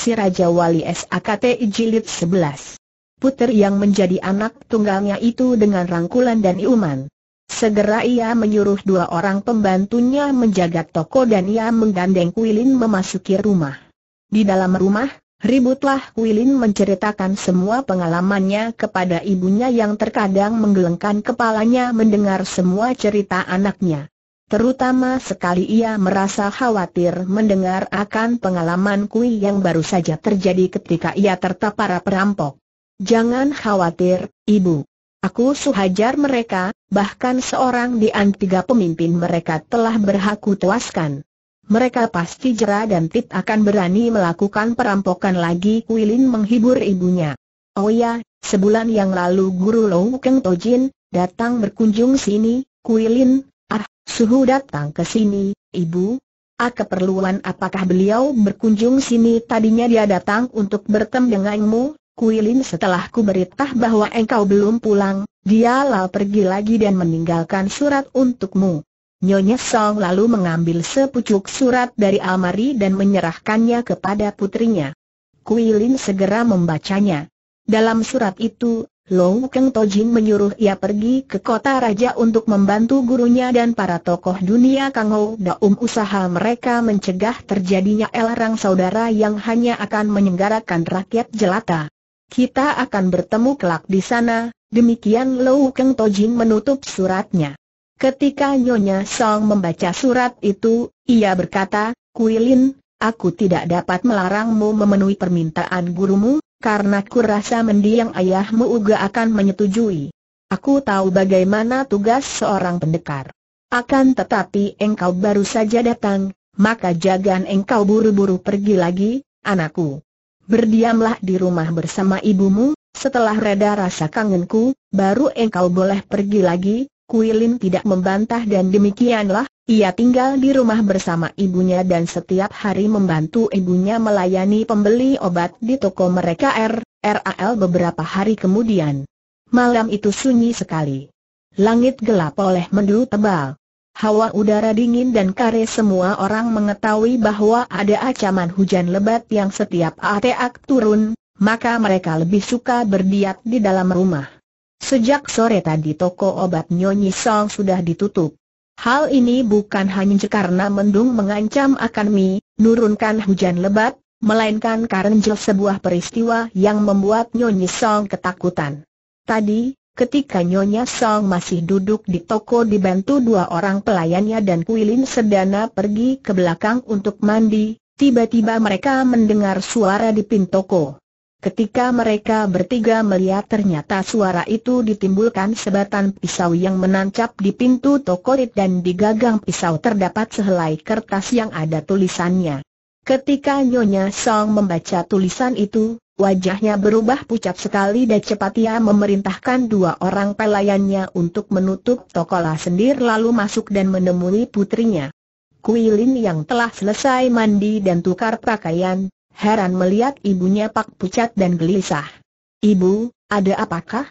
Si Raja Wali SAKT Jilid 11 Puter yang menjadi anak tunggalnya itu dengan rangkulan dan iuman Segera ia menyuruh dua orang pembantunya menjaga toko dan ia menggandeng Kuilin memasuki rumah Di dalam rumah, ributlah Kuilin menceritakan semua pengalamannya kepada ibunya yang terkadang menggelengkan kepalanya mendengar semua cerita anaknya Terutama sekali ia merasa khawatir mendengar akan pengalaman Kui yang baru saja terjadi ketika ia tertapar perampok. Jangan khawatir, Ibu. Aku suhajar mereka, bahkan seorang di antiga pemimpin mereka telah berhaku tuaskan. Mereka pasti jera dan tit akan berani melakukan perampokan lagi Kuilin menghibur ibunya. Oh ya, sebulan yang lalu Guru Lou Keng Tojin datang berkunjung sini, Kuilin, Suhu datang ke sini, Ibu. A keperluan apakah beliau berkunjung sini tadinya dia datang untuk bertemu denganmu, Kuilin setelah ku beritah bahwa engkau belum pulang, dia lalu pergi lagi dan meninggalkan surat untukmu. Nyonya Song lalu mengambil sepucuk surat dari almari dan menyerahkannya kepada putrinya. Kuilin segera membacanya. Dalam surat itu, Long Keng Tojin menyuruh ia pergi ke kota raja untuk membantu gurunya dan para tokoh dunia Kangou Daum usaha mereka mencegah terjadinya elarang saudara yang hanya akan menyenggarakan rakyat jelata. Kita akan bertemu kelak di sana, demikian Long Keng Tojin menutup suratnya. Ketika Nyonya Song membaca surat itu, ia berkata, Kuilin, aku tidak dapat melarangmu memenuhi permintaan gurumu, karena kurasa mendiang ayahmu juga akan menyetujui. Aku tahu bagaimana tugas seorang pendekar. Akan tetapi engkau baru saja datang, maka jagaan engkau buru-buru pergi lagi, anakku. Berdiamlah di rumah bersama ibumu, setelah reda rasa kangenku, baru engkau boleh pergi lagi, Kuilin tidak membantah dan demikianlah, ia tinggal di rumah bersama ibunya dan setiap hari membantu ibunya melayani pembeli obat di toko mereka R, RAL beberapa hari kemudian. Malam itu sunyi sekali. Langit gelap oleh mendu tebal. Hawa udara dingin dan kare semua orang mengetahui bahwa ada acaman hujan lebat yang setiap ateak turun, maka mereka lebih suka berdiam di dalam rumah. Sejak sore tadi toko obat Nyonyi Song sudah ditutup. Hal ini bukan hanya karena mendung mengancam akan Mi, nurunkan hujan lebat, melainkan karena sebuah peristiwa yang membuat Nyonya Song ketakutan. Tadi, ketika Nyonya Song masih duduk di toko dibantu dua orang pelayannya dan Kuilin Sedana pergi ke belakang untuk mandi, tiba-tiba mereka mendengar suara di pintu toko. Ketika mereka bertiga melihat ternyata suara itu ditimbulkan sebatan pisau yang menancap di pintu toko rit dan di gagang pisau terdapat sehelai kertas yang ada tulisannya. Ketika Nyonya Song membaca tulisan itu, wajahnya berubah pucat sekali dan cepat ia memerintahkan dua orang pelayannya untuk menutup toko lah sendir lalu masuk dan menemui putrinya. Kuilin yang telah selesai mandi dan tukar pakaian, Heran melihat ibunya pak pucat dan gelisah. Ibu, ada apakah?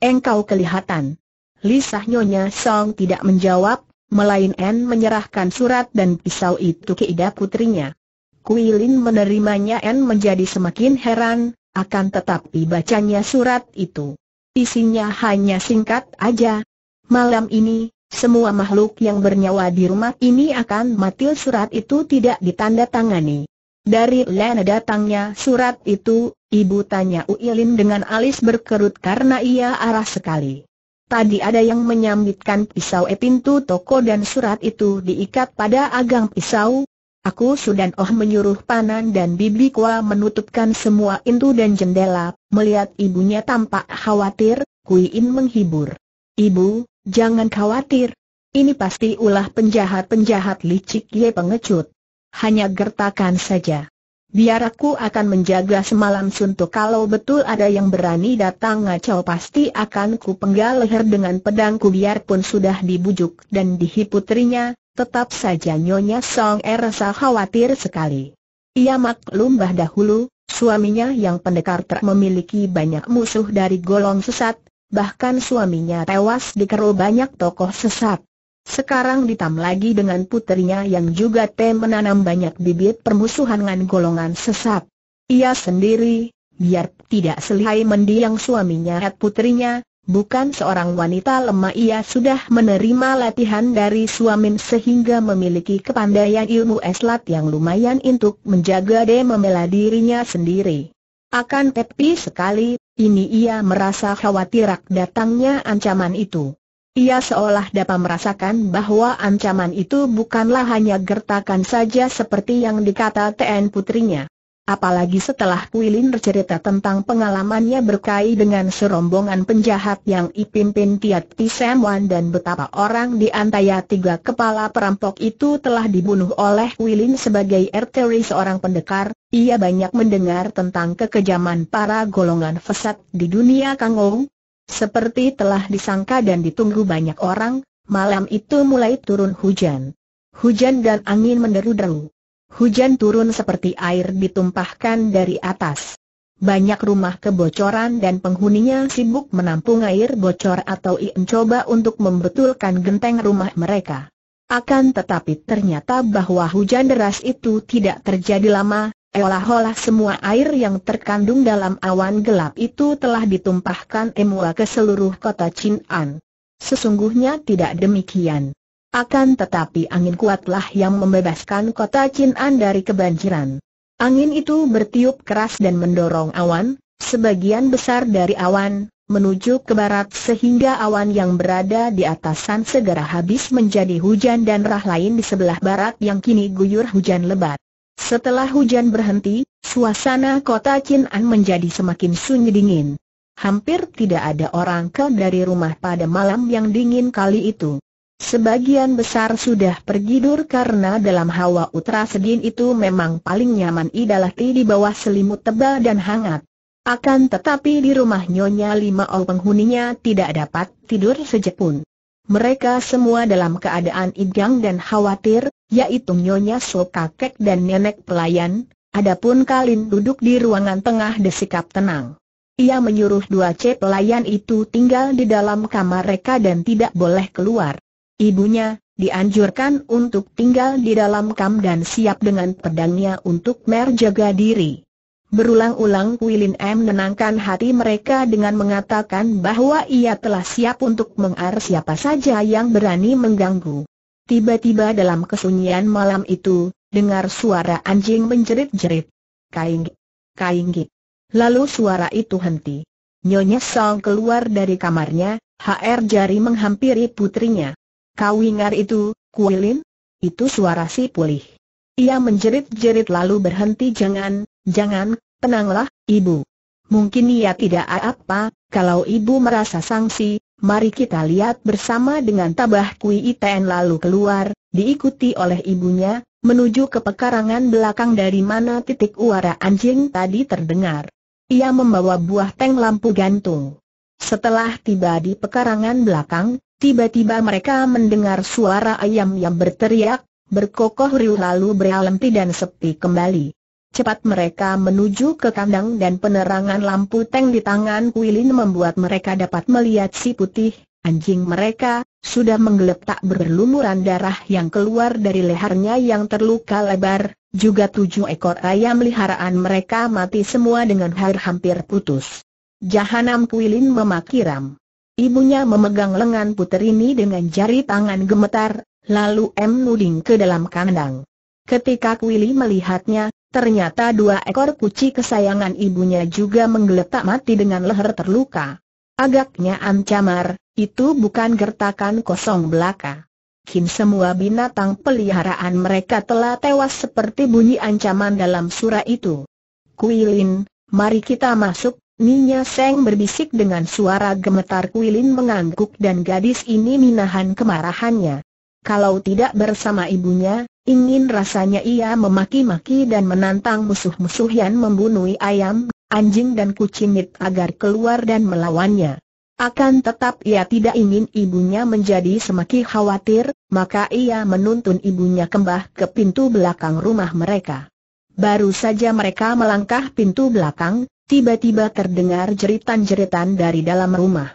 Engkau kelihatan. Lisah Nyonya Song tidak menjawab, melainkan menyerahkan surat dan pisau itu ke Ida putrinya. Kuilin menerimanya En menjadi semakin heran, akan tetapi bacanya surat itu. Isinya hanya singkat aja. Malam ini, semua makhluk yang bernyawa di rumah ini akan mati surat itu tidak ditandatangani. Dari mana datangnya surat itu, ibu tanya Uilin dengan alis berkerut karena ia arah sekali. Tadi ada yang menyambitkan pisau e pintu toko dan surat itu diikat pada agang pisau. Aku sudah Oh menyuruh Panan dan Bibi Kua menutupkan semua pintu dan jendela, melihat ibunya tampak khawatir, Kuiin menghibur. Ibu, jangan khawatir. Ini pasti ulah penjahat-penjahat licik ye pengecut hanya gertakan saja. Biar aku akan menjaga semalam suntuk kalau betul ada yang berani datang ngacau pasti akan ku penggal leher dengan pedangku biarpun sudah dibujuk dan dihiputrinya, tetap saja Nyonya Song Ersa khawatir sekali. Ia maklum bah dahulu, suaminya yang pendekar ter memiliki banyak musuh dari golong sesat, bahkan suaminya tewas dikerul banyak tokoh sesat. Sekarang ditam lagi dengan putrinya yang juga tem menanam banyak bibit permusuhan dengan golongan sesat. Ia sendiri, biar tidak selihai mendiang suaminya hat putrinya, bukan seorang wanita lemah ia sudah menerima latihan dari suamin sehingga memiliki kepandaian ilmu eslat yang lumayan untuk menjaga dan membela dirinya sendiri. Akan tepi sekali, ini ia merasa khawatirak datangnya ancaman itu. Ia seolah dapat merasakan bahwa ancaman itu bukanlah hanya gertakan saja seperti yang dikata TN putrinya. Apalagi setelah Kuilin bercerita tentang pengalamannya berkait dengan serombongan penjahat yang dipimpin Tiat Pisemwan dan betapa orang di antara tiga kepala perampok itu telah dibunuh oleh Kuilin sebagai arteri seorang pendekar, ia banyak mendengar tentang kekejaman para golongan fesat di dunia Kangou, seperti telah disangka dan ditunggu banyak orang, malam itu mulai turun hujan. Hujan dan angin menderu-deru. Hujan turun seperti air ditumpahkan dari atas. Banyak rumah kebocoran dan penghuninya sibuk menampung air bocor atau mencoba untuk membetulkan genteng rumah mereka. Akan tetapi ternyata bahwa hujan deras itu tidak terjadi lama, Eolah-olah semua air yang terkandung dalam awan gelap itu telah ditumpahkan emua ke seluruh kota Chin'an. Sesungguhnya tidak demikian. Akan tetapi angin kuatlah yang membebaskan kota Chin'an dari kebanjiran. Angin itu bertiup keras dan mendorong awan, sebagian besar dari awan, menuju ke barat sehingga awan yang berada di atasan segera habis menjadi hujan dan rah lain di sebelah barat yang kini guyur hujan lebat. Setelah hujan berhenti, suasana kota Chin'an menjadi semakin sunyi dingin. Hampir tidak ada orang ke dari rumah pada malam yang dingin kali itu. Sebagian besar sudah pergi tidur karena dalam hawa sedin itu memang paling nyaman idalati di bawah selimut tebal dan hangat. Akan tetapi di rumah Nyonya lima orang penghuninya tidak dapat tidur sejepun. Mereka semua dalam keadaan igang dan khawatir, yaitu Nyonya So kakek dan Nenek Pelayan, adapun Kalin duduk di ruangan tengah desikap tenang. Ia menyuruh dua C pelayan itu tinggal di dalam kamar mereka dan tidak boleh keluar. Ibunya, dianjurkan untuk tinggal di dalam kam dan siap dengan pedangnya untuk merjaga diri. Berulang-ulang Wilin M menenangkan hati mereka dengan mengatakan bahwa ia telah siap untuk mengar siapa saja yang berani mengganggu. Tiba-tiba dalam kesunyian malam itu, dengar suara anjing menjerit-jerit. Kaing, kaing. Lalu suara itu henti. Nyonya Song keluar dari kamarnya, HR jari menghampiri putrinya. Kau ingat itu, Kuilin? Itu suara si pulih. Ia menjerit-jerit lalu berhenti jangan, Jangan, tenanglah, Ibu. Mungkin ia tidak apa, kalau Ibu merasa sangsi, mari kita lihat bersama dengan tabah Kui Iten lalu keluar, diikuti oleh ibunya, menuju ke pekarangan belakang dari mana titik uara anjing tadi terdengar. Ia membawa buah teng lampu gantung. Setelah tiba di pekarangan belakang, tiba-tiba mereka mendengar suara ayam yang berteriak, berkokoh riuh lalu berhenti dan sepi kembali. Cepat mereka menuju ke kandang dan penerangan lampu teng di tangan Kuilin membuat mereka dapat melihat si putih, anjing mereka, sudah menggeletak berlumuran darah yang keluar dari lehernya yang terluka lebar, juga tujuh ekor ayam liharaan mereka mati semua dengan hair hampir putus. Jahanam Kuilin memaki Ram. Ibunya memegang lengan puter ini dengan jari tangan gemetar, lalu M nuding ke dalam kandang. Ketika Kuili melihatnya, Ternyata dua ekor kuci kesayangan ibunya juga menggeletak mati dengan leher terluka. Agaknya ancamar, itu bukan gertakan kosong belaka. Kim semua binatang peliharaan mereka telah tewas seperti bunyi ancaman dalam surah itu. Kuilin, mari kita masuk, Ninya Seng berbisik dengan suara gemetar Kuilin mengangguk dan gadis ini minahan kemarahannya. Kalau tidak bersama ibunya, Ingin rasanya ia memaki-maki dan menantang musuh-musuh yang membunuh ayam, anjing dan kucing agar keluar dan melawannya. Akan tetap ia tidak ingin ibunya menjadi semakin khawatir, maka ia menuntun ibunya kembah ke pintu belakang rumah mereka. Baru saja mereka melangkah pintu belakang, tiba-tiba terdengar jeritan-jeritan dari dalam rumah.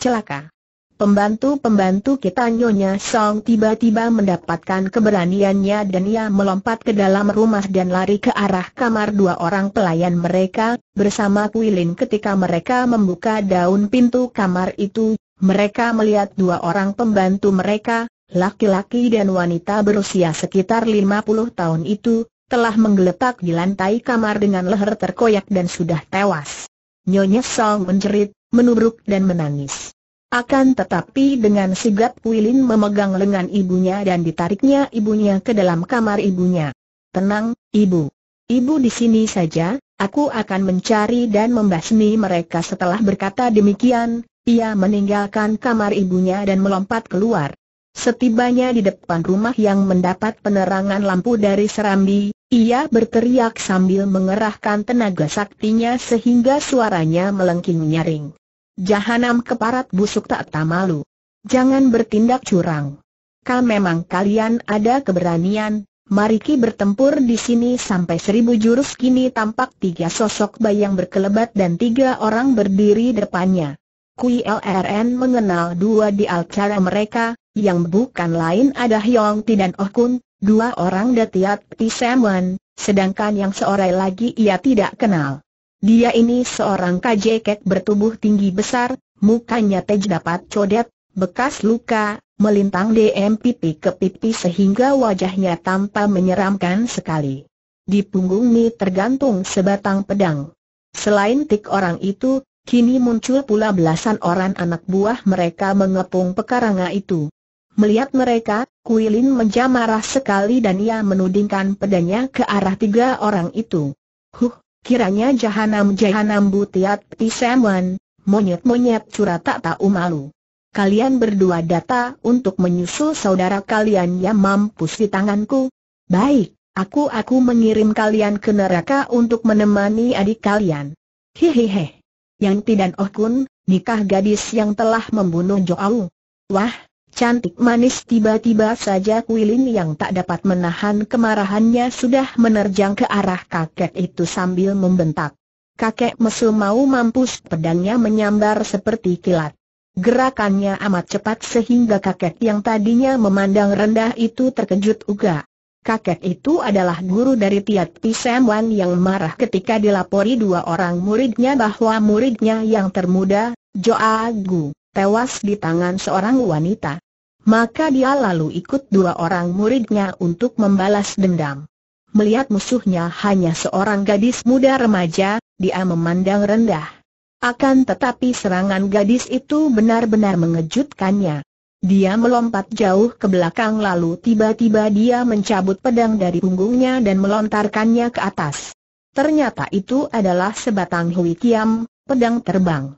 Celaka! Pembantu-pembantu kita Nyonya Song tiba-tiba mendapatkan keberaniannya dan ia melompat ke dalam rumah dan lari ke arah kamar dua orang pelayan mereka, bersama Kui ketika mereka membuka daun pintu kamar itu, mereka melihat dua orang pembantu mereka, laki-laki dan wanita berusia sekitar 50 tahun itu, telah menggeletak di lantai kamar dengan leher terkoyak dan sudah tewas. Nyonya Song menjerit, menubruk dan menangis. Akan tetapi dengan sigap Wilin memegang lengan ibunya dan ditariknya ibunya ke dalam kamar ibunya. Tenang, ibu. Ibu di sini saja, aku akan mencari dan membasmi mereka setelah berkata demikian, ia meninggalkan kamar ibunya dan melompat keluar. Setibanya di depan rumah yang mendapat penerangan lampu dari serambi, ia berteriak sambil mengerahkan tenaga saktinya sehingga suaranya melengking nyaring. Jahanam keparat busuk tak tamalu. Jangan bertindak curang. Kalau memang kalian ada keberanian, mari kita bertempur di sini sampai seribu jurus kini tampak tiga sosok bayang berkelebat dan tiga orang berdiri depannya. Kui LRN mengenal dua di alcara mereka, yang bukan lain ada Hyong Ti dan Oh Kun, dua orang Datiat Ti Semen, sedangkan yang seorang lagi ia tidak kenal. Dia ini seorang kajekek bertubuh tinggi besar, mukanya tej dapat codet, bekas luka, melintang DM pipi ke pipi sehingga wajahnya tanpa menyeramkan sekali. Di punggung Mi tergantung sebatang pedang. Selain tik orang itu, kini muncul pula belasan orang anak buah mereka mengepung pekaranga itu. Melihat mereka, Kuilin menjamarah sekali dan ia menudingkan pedangnya ke arah tiga orang itu. Huh, Kiranya jahanam-jahanam butiat semuan, monyet-monyet curat tak tahu malu. Kalian berdua data untuk menyusul saudara kalian yang mampus di tanganku. Baik, aku-aku mengirim kalian ke neraka untuk menemani adik kalian. hehehe. Yang tidak oh kun, nikah gadis yang telah membunuh Joau. Wah, Cantik manis tiba-tiba saja Kuilin yang tak dapat menahan kemarahannya sudah menerjang ke arah kakek itu sambil membentak. Kakek mesum mau mampus pedangnya menyambar seperti kilat. Gerakannya amat cepat sehingga kakek yang tadinya memandang rendah itu terkejut uga. Kakek itu adalah guru dari Tiat Pisemwan yang marah ketika dilapori dua orang muridnya bahwa muridnya yang termuda, Joagu, tewas di tangan seorang wanita. Maka dia lalu ikut dua orang muridnya untuk membalas dendam. Melihat musuhnya hanya seorang gadis muda remaja, dia memandang rendah. Akan tetapi serangan gadis itu benar-benar mengejutkannya. Dia melompat jauh ke belakang lalu tiba-tiba dia mencabut pedang dari punggungnya dan melontarkannya ke atas. Ternyata itu adalah sebatang hui kiam, pedang terbang.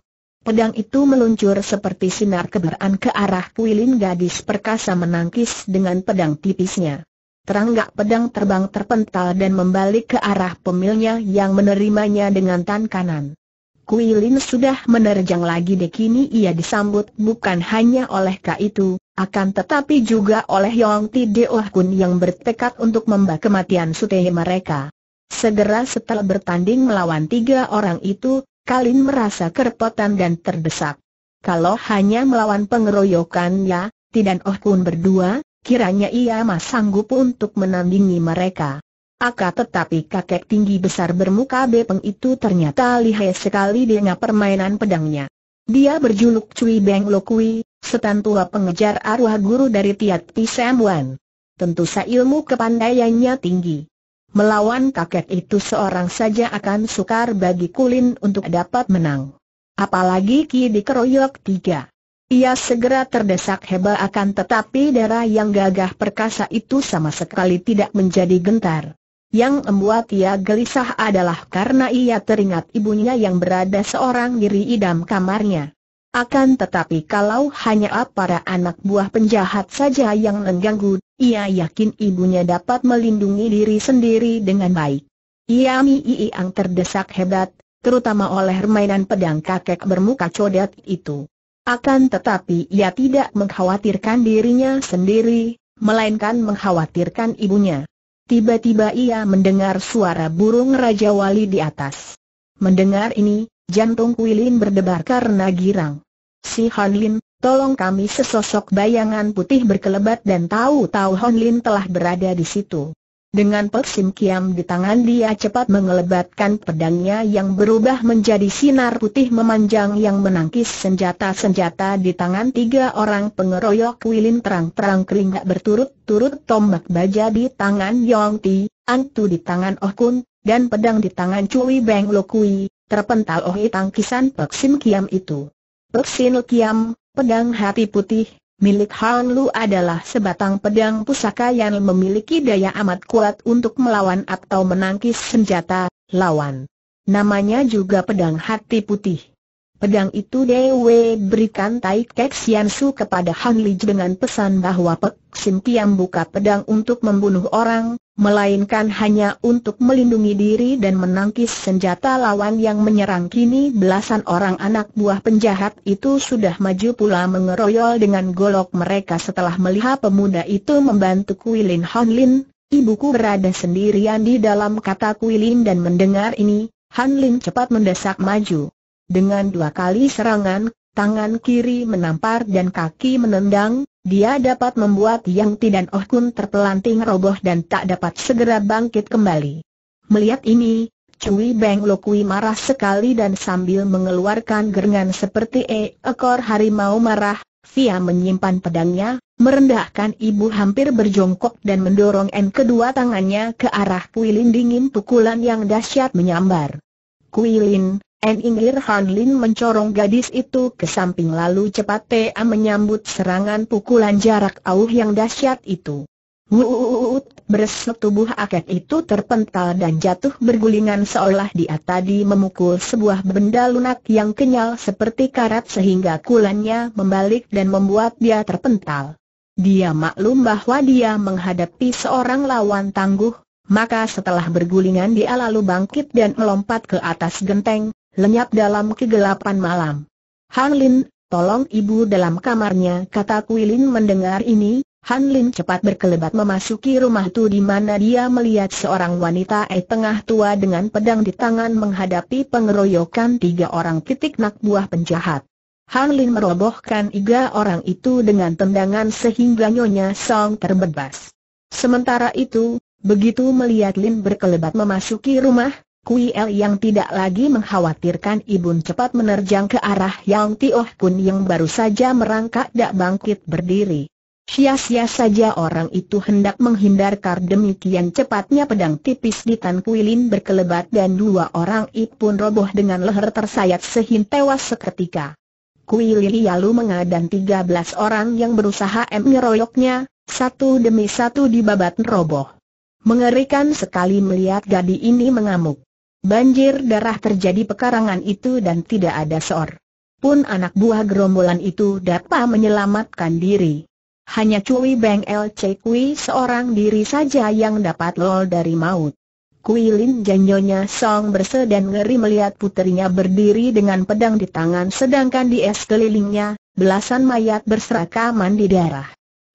Pedang itu meluncur seperti sinar keberan ke arah Puilin gadis perkasa menangkis dengan pedang tipisnya. Teranggak pedang terbang terpental dan membalik ke arah pemilnya yang menerimanya dengan tan kanan. Kuilin sudah menerjang lagi dekini ia disambut bukan hanya oleh Ka itu, akan tetapi juga oleh Yong Ti Deoh Kun yang bertekad untuk membak kematian sutehi mereka. Segera setelah bertanding melawan tiga orang itu, Kalin merasa kerepotan dan terdesak. Kalau hanya melawan pengeroyokan ya, Tidan Oh Kun berdua, kiranya ia masih sanggup untuk menandingi mereka. Aka tetapi kakek tinggi besar bermuka bepeng itu ternyata lihai sekali dengan permainan pedangnya. Dia berjuluk Cui Beng Lo setan tua pengejar arwah guru dari Tiat Pi Tentu sa ilmu kepandaiannya tinggi. Melawan kakek itu seorang saja akan sukar bagi Kulin untuk dapat menang. Apalagi Ki dikeroyok tiga. Ia segera terdesak heba akan tetapi darah yang gagah perkasa itu sama sekali tidak menjadi gentar. Yang membuat ia gelisah adalah karena ia teringat ibunya yang berada seorang diri idam kamarnya. Akan tetapi kalau hanya para anak buah penjahat saja yang mengganggu, ia yakin ibunya dapat melindungi diri sendiri dengan baik. Ia Iami Iang terdesak hebat, terutama oleh permainan pedang kakek bermuka codet itu. Akan tetapi ia tidak mengkhawatirkan dirinya sendiri, melainkan mengkhawatirkan ibunya. Tiba-tiba ia mendengar suara burung Raja Wali di atas. Mendengar ini, Jantung Kuilin berdebar karena girang. Si Honlin, tolong kami sesosok bayangan putih berkelebat dan tahu-tahu Honlin telah berada di situ. Dengan persim kiam di tangan dia cepat mengelebatkan pedangnya yang berubah menjadi sinar putih memanjang yang menangkis senjata-senjata di tangan tiga orang pengeroyok Kuilin terang-terang keringat berturut-turut tombak baja di tangan Yong Ti, Antu di tangan Oh Kun, dan pedang di tangan Cui Beng Lo Kui, terpental oleh tangkisan Peksin Kiam itu. Peksin Kiam, pedang hati putih, milik Han Lu adalah sebatang pedang pusaka yang memiliki daya amat kuat untuk melawan atau menangkis senjata lawan. Namanya juga pedang hati putih. Pedang itu Dewi berikan Tai Kek Sian Su kepada Han Lij dengan pesan bahwa Pek Sim Tiam buka pedang untuk membunuh orang, melainkan hanya untuk melindungi diri dan menangkis senjata lawan yang menyerang kini belasan orang anak buah penjahat itu sudah maju pula mengeroyol dengan golok mereka setelah melihat pemuda itu membantu Kuilin Han Lin, ibuku berada sendirian di dalam kata Kuilin dan mendengar ini, Han Lin cepat mendesak maju. Dengan dua kali serangan, tangan kiri menampar dan kaki menendang, dia dapat membuat Yang Ti dan Oh Kun terpelanting roboh dan tak dapat segera bangkit kembali. Melihat ini, Cui Beng Lokui marah sekali dan sambil mengeluarkan gerengan seperti e ekor harimau marah, Fia menyimpan pedangnya, merendahkan ibu hampir berjongkok dan mendorong N kedua tangannya ke arah Kuilin dingin pukulan yang dahsyat menyambar. Kuilin, N. Han Lin mencorong gadis itu ke samping lalu cepat T.A. menyambut serangan pukulan jarak auh yang dahsyat itu. Wuuut, beresek tubuh akek itu terpental dan jatuh bergulingan seolah dia tadi memukul sebuah benda lunak yang kenyal seperti karat sehingga kulannya membalik dan membuat dia terpental. Dia maklum bahwa dia menghadapi seorang lawan tangguh, maka setelah bergulingan dia lalu bangkit dan melompat ke atas genteng, lenyap dalam kegelapan malam. Han Lin, tolong ibu dalam kamarnya, kata Kuilin mendengar ini, Han Lin cepat berkelebat memasuki rumah itu di mana dia melihat seorang wanita eh tengah tua dengan pedang di tangan menghadapi pengeroyokan tiga orang titik nak buah penjahat. Han Lin merobohkan tiga orang itu dengan tendangan sehingga Nyonya Song terbebas. Sementara itu, begitu melihat Lin berkelebat memasuki rumah, Kui El yang tidak lagi mengkhawatirkan Ibun cepat menerjang ke arah Yang Tioh Kun yang baru saja merangkak tak bangkit berdiri. Sia-sia saja orang itu hendak menghindar kar demikian cepatnya pedang tipis di Tan Kui Lin berkelebat dan dua orang Ipun roboh dengan leher tersayat sehin tewas seketika. Kui Lin lalu mengadan 13 orang yang berusaha em satu demi satu dibabat roboh. Mengerikan sekali melihat gadi ini mengamuk. Banjir darah terjadi pekarangan itu dan tidak ada seor pun anak buah gerombolan itu dapat menyelamatkan diri. Hanya Cui Beng El Che Kui seorang diri saja yang dapat lol dari maut. Kui Lin janjonya Song dan ngeri melihat puterinya berdiri dengan pedang di tangan sedangkan di es kelilingnya, belasan mayat berserakaman di darah.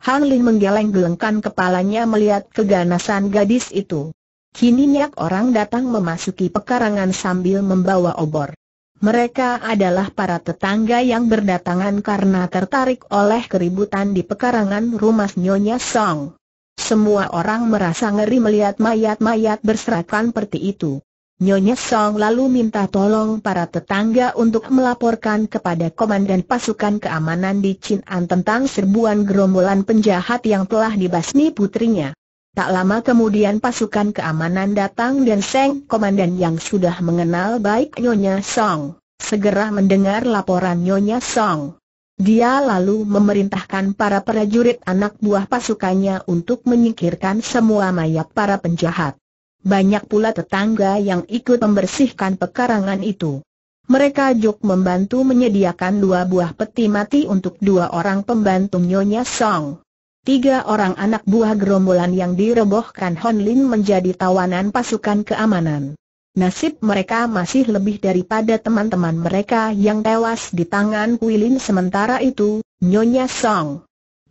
Han Lin menggeleng-gelengkan kepalanya melihat keganasan gadis itu. Kini nyak orang datang memasuki pekarangan sambil membawa obor. Mereka adalah para tetangga yang berdatangan karena tertarik oleh keributan di pekarangan rumah Nyonya Song. Semua orang merasa ngeri melihat mayat-mayat berserakan seperti itu. Nyonya Song lalu minta tolong para tetangga untuk melaporkan kepada komandan pasukan keamanan di Chin'an tentang serbuan gerombolan penjahat yang telah dibasmi putrinya. Tak lama kemudian pasukan keamanan datang dan Seng Komandan yang sudah mengenal baik Nyonya Song, segera mendengar laporan Nyonya Song. Dia lalu memerintahkan para prajurit anak buah pasukannya untuk menyingkirkan semua mayat para penjahat. Banyak pula tetangga yang ikut membersihkan pekarangan itu. Mereka juk membantu menyediakan dua buah peti mati untuk dua orang pembantu Nyonya Song. Tiga orang anak buah gerombolan yang direbohkan Hon Lin menjadi tawanan pasukan keamanan. Nasib mereka masih lebih daripada teman-teman mereka yang tewas di tangan Kui Lin sementara itu, Nyonya Song.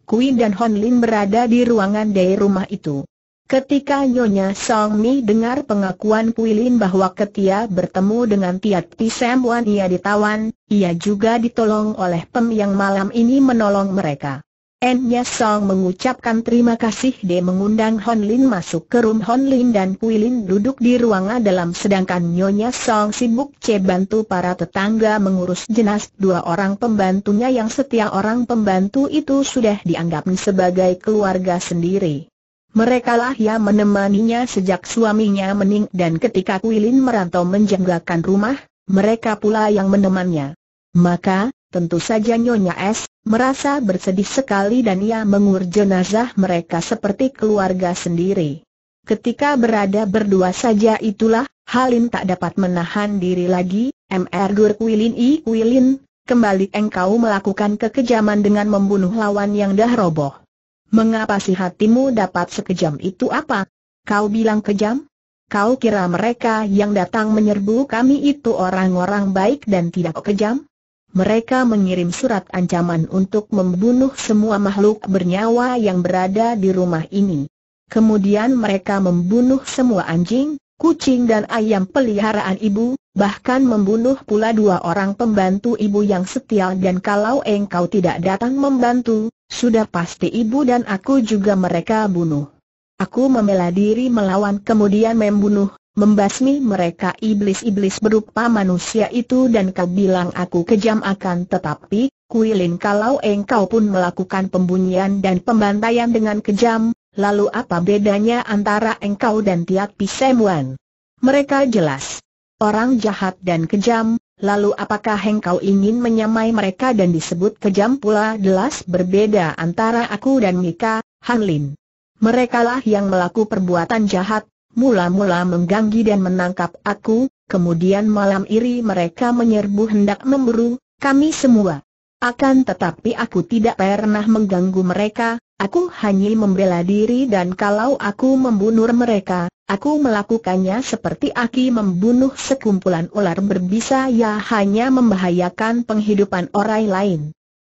Kui dan Hon Lin berada di ruangan dari rumah itu. Ketika Nyonya Song Mi dengar pengakuan Kui Lin bahwa ketia bertemu dengan Tiat Wan ia ditawan, ia juga ditolong oleh Pem yang malam ini menolong mereka. Nya Song mengucapkan terima kasih dia mengundang Hon Lin masuk ke room Hon Lin dan Pui Lin duduk di ruangan dalam sedangkan Nyonya Song sibuk cebantu bantu para tetangga mengurus jenaz. dua orang pembantunya yang setia orang pembantu itu sudah dianggap sebagai keluarga sendiri. Merekalah yang menemaninya sejak suaminya mening dan ketika Pui Lin merantau menjanggakan rumah, mereka pula yang menemannya. Maka, Tentu saja Nyonya S, merasa bersedih sekali dan ia mengur jenazah mereka seperti keluarga sendiri. Ketika berada berdua saja itulah, Halin tak dapat menahan diri lagi, Mr. Gur Kuilin I Kuilin, kembali engkau melakukan kekejaman dengan membunuh lawan yang dah roboh. Mengapa si hatimu dapat sekejam itu apa? Kau bilang kejam? Kau kira mereka yang datang menyerbu kami itu orang-orang baik dan tidak kejam? Mereka mengirim surat ancaman untuk membunuh semua makhluk bernyawa yang berada di rumah ini. Kemudian mereka membunuh semua anjing, kucing dan ayam peliharaan ibu, bahkan membunuh pula dua orang pembantu ibu yang setia dan kalau engkau tidak datang membantu, sudah pasti ibu dan aku juga mereka bunuh. Aku membela diri melawan kemudian membunuh membasmi mereka iblis-iblis berupa manusia itu dan kau bilang aku kejam akan tetapi, Kuilin kalau engkau pun melakukan pembunyian dan pembantaian dengan kejam, lalu apa bedanya antara engkau dan tiap Pisemuan? Mereka jelas orang jahat dan kejam, lalu apakah engkau ingin menyamai mereka dan disebut kejam pula jelas berbeda antara aku dan Mika, Hanlin. Merekalah yang melakukan perbuatan jahat, mula-mula mengganggu dan menangkap aku, kemudian malam iri mereka menyerbu hendak memburu, kami semua. Akan tetapi aku tidak pernah mengganggu mereka, aku hanya membela diri dan kalau aku membunuh mereka, aku melakukannya seperti Aki membunuh sekumpulan ular berbisa ya hanya membahayakan penghidupan orang lain.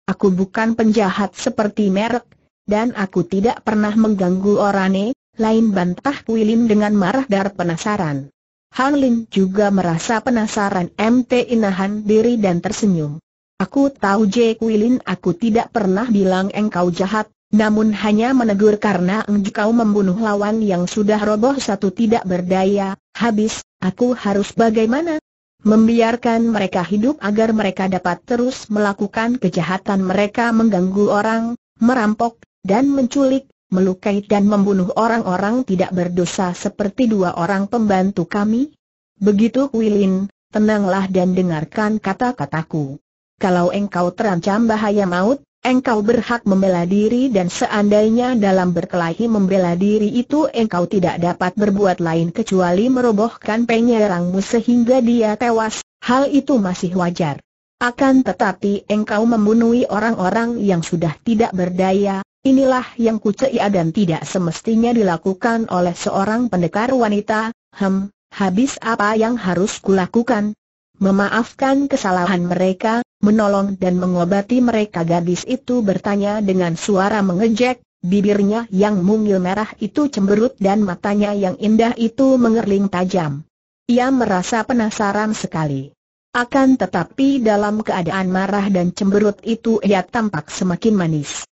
Aku bukan penjahat seperti merek, dan aku tidak pernah mengganggu orane, lain bantah Kuilin dengan marah dar penasaran. Han Lin juga merasa penasaran MT inahan diri dan tersenyum. Aku tahu J. Kuilin aku tidak pernah bilang engkau jahat, namun hanya menegur karena engkau membunuh lawan yang sudah roboh satu tidak berdaya, habis, aku harus bagaimana? Membiarkan mereka hidup agar mereka dapat terus melakukan kejahatan mereka mengganggu orang, merampok, dan menculik, melukai dan membunuh orang-orang tidak berdosa seperti dua orang pembantu kami? Begitu Wilin, tenanglah dan dengarkan kata-kataku. Kalau engkau terancam bahaya maut, engkau berhak membela diri dan seandainya dalam berkelahi membela diri itu engkau tidak dapat berbuat lain kecuali merobohkan penyerangmu sehingga dia tewas, hal itu masih wajar. Akan tetapi engkau membunuh orang-orang yang sudah tidak berdaya, Inilah yang kucai dan tidak semestinya dilakukan oleh seorang pendekar wanita, hem, habis apa yang harus kulakukan? Memaafkan kesalahan mereka, menolong dan mengobati mereka gadis itu bertanya dengan suara mengejek, bibirnya yang mungil merah itu cemberut dan matanya yang indah itu mengerling tajam. Ia merasa penasaran sekali. Akan tetapi dalam keadaan marah dan cemberut itu ia tampak semakin manis.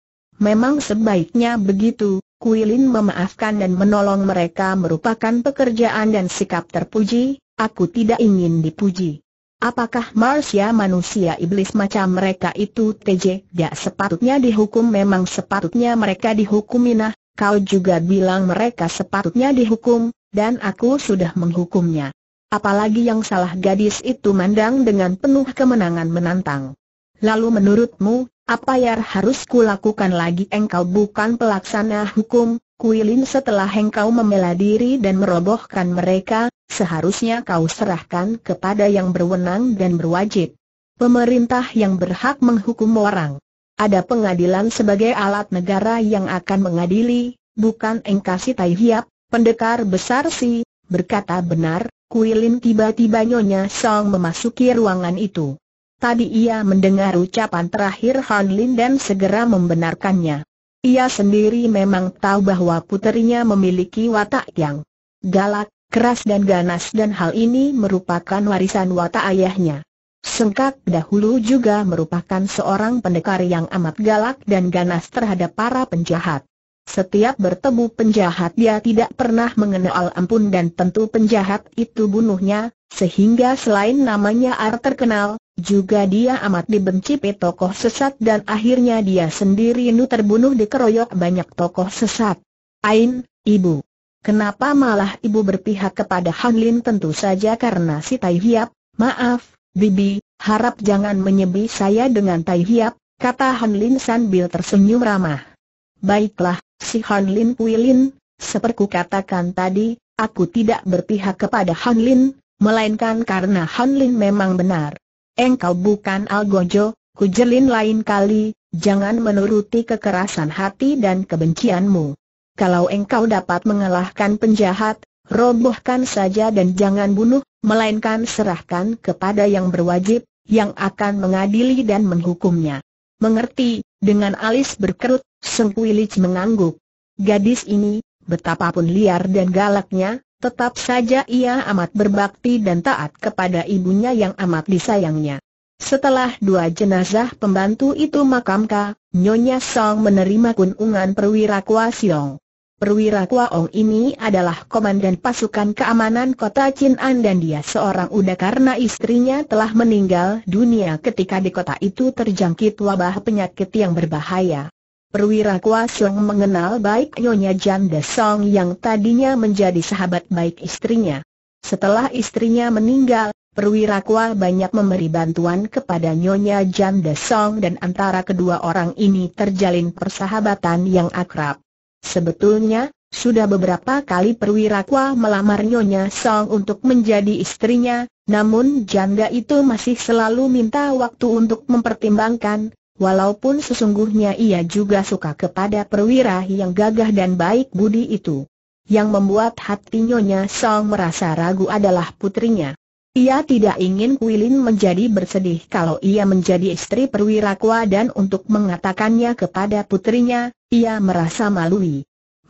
Memang sebaiknya begitu, Kuilin memaafkan dan menolong mereka merupakan pekerjaan dan sikap terpuji, aku tidak ingin dipuji. Apakah Marsia manusia iblis macam mereka itu TJ? Tidak sepatutnya dihukum memang sepatutnya mereka dihukum Nah, kau juga bilang mereka sepatutnya dihukum, dan aku sudah menghukumnya. Apalagi yang salah gadis itu mandang dengan penuh kemenangan menantang. Lalu menurutmu, apa yang harus kulakukan lagi engkau bukan pelaksana hukum, Kuilin setelah engkau membela diri dan merobohkan mereka, seharusnya kau serahkan kepada yang berwenang dan berwajib. Pemerintah yang berhak menghukum orang. Ada pengadilan sebagai alat negara yang akan mengadili, bukan engkasi tai hiap, pendekar besar si, berkata benar, Kuilin tiba-tiba Nyonya Song memasuki ruangan itu. Tadi ia mendengar ucapan terakhir Han Lin dan segera membenarkannya. Ia sendiri memang tahu bahwa puterinya memiliki watak yang galak, keras dan ganas dan hal ini merupakan warisan watak ayahnya. Sengkak dahulu juga merupakan seorang pendekar yang amat galak dan ganas terhadap para penjahat. Setiap bertemu penjahat dia tidak pernah mengenal ampun dan tentu penjahat itu bunuhnya, sehingga selain namanya Ar terkenal, juga dia amat dibenci tokoh sesat dan akhirnya dia sendiri nu terbunuh dikeroyok banyak tokoh sesat. Ain, ibu. Kenapa malah ibu berpihak kepada Han Lin tentu saja karena si Tai Hiap, maaf, Bibi, harap jangan menyebi saya dengan Tai Hiap, kata Han Lin sambil tersenyum ramah. Baiklah, si Han Lin Kui Lin, seperku katakan tadi, aku tidak berpihak kepada Han Lin, melainkan karena Han Lin memang benar engkau bukan Algojo, kujelin lain kali, jangan menuruti kekerasan hati dan kebencianmu. Kalau engkau dapat mengalahkan penjahat, robohkan saja dan jangan bunuh, melainkan serahkan kepada yang berwajib, yang akan mengadili dan menghukumnya. Mengerti, dengan alis berkerut, Sengkuilic mengangguk. Gadis ini, betapapun liar dan galaknya, Tetap saja ia amat berbakti dan taat kepada ibunya yang amat disayangnya. Setelah dua jenazah pembantu itu makamka, Nyonya Song menerima kunungan perwira Kwa Siong. Perwira Kwa Ong ini adalah komandan pasukan keamanan kota Chin'an dan dia seorang uda karena istrinya telah meninggal dunia ketika di kota itu terjangkit wabah penyakit yang berbahaya. Perwira Kwa Siong mengenal baik Nyonya Jan Song yang tadinya menjadi sahabat baik istrinya. Setelah istrinya meninggal, Perwira Kwa banyak memberi bantuan kepada Nyonya Jan Song dan antara kedua orang ini terjalin persahabatan yang akrab. Sebetulnya, sudah beberapa kali Perwira Kwa melamar Nyonya Song untuk menjadi istrinya, namun janda itu masih selalu minta waktu untuk mempertimbangkan, walaupun sesungguhnya ia juga suka kepada perwira yang gagah dan baik budi itu. Yang membuat hati Nyonya Song merasa ragu adalah putrinya. Ia tidak ingin Kuilin menjadi bersedih kalau ia menjadi istri perwira Kua dan untuk mengatakannya kepada putrinya, ia merasa malu.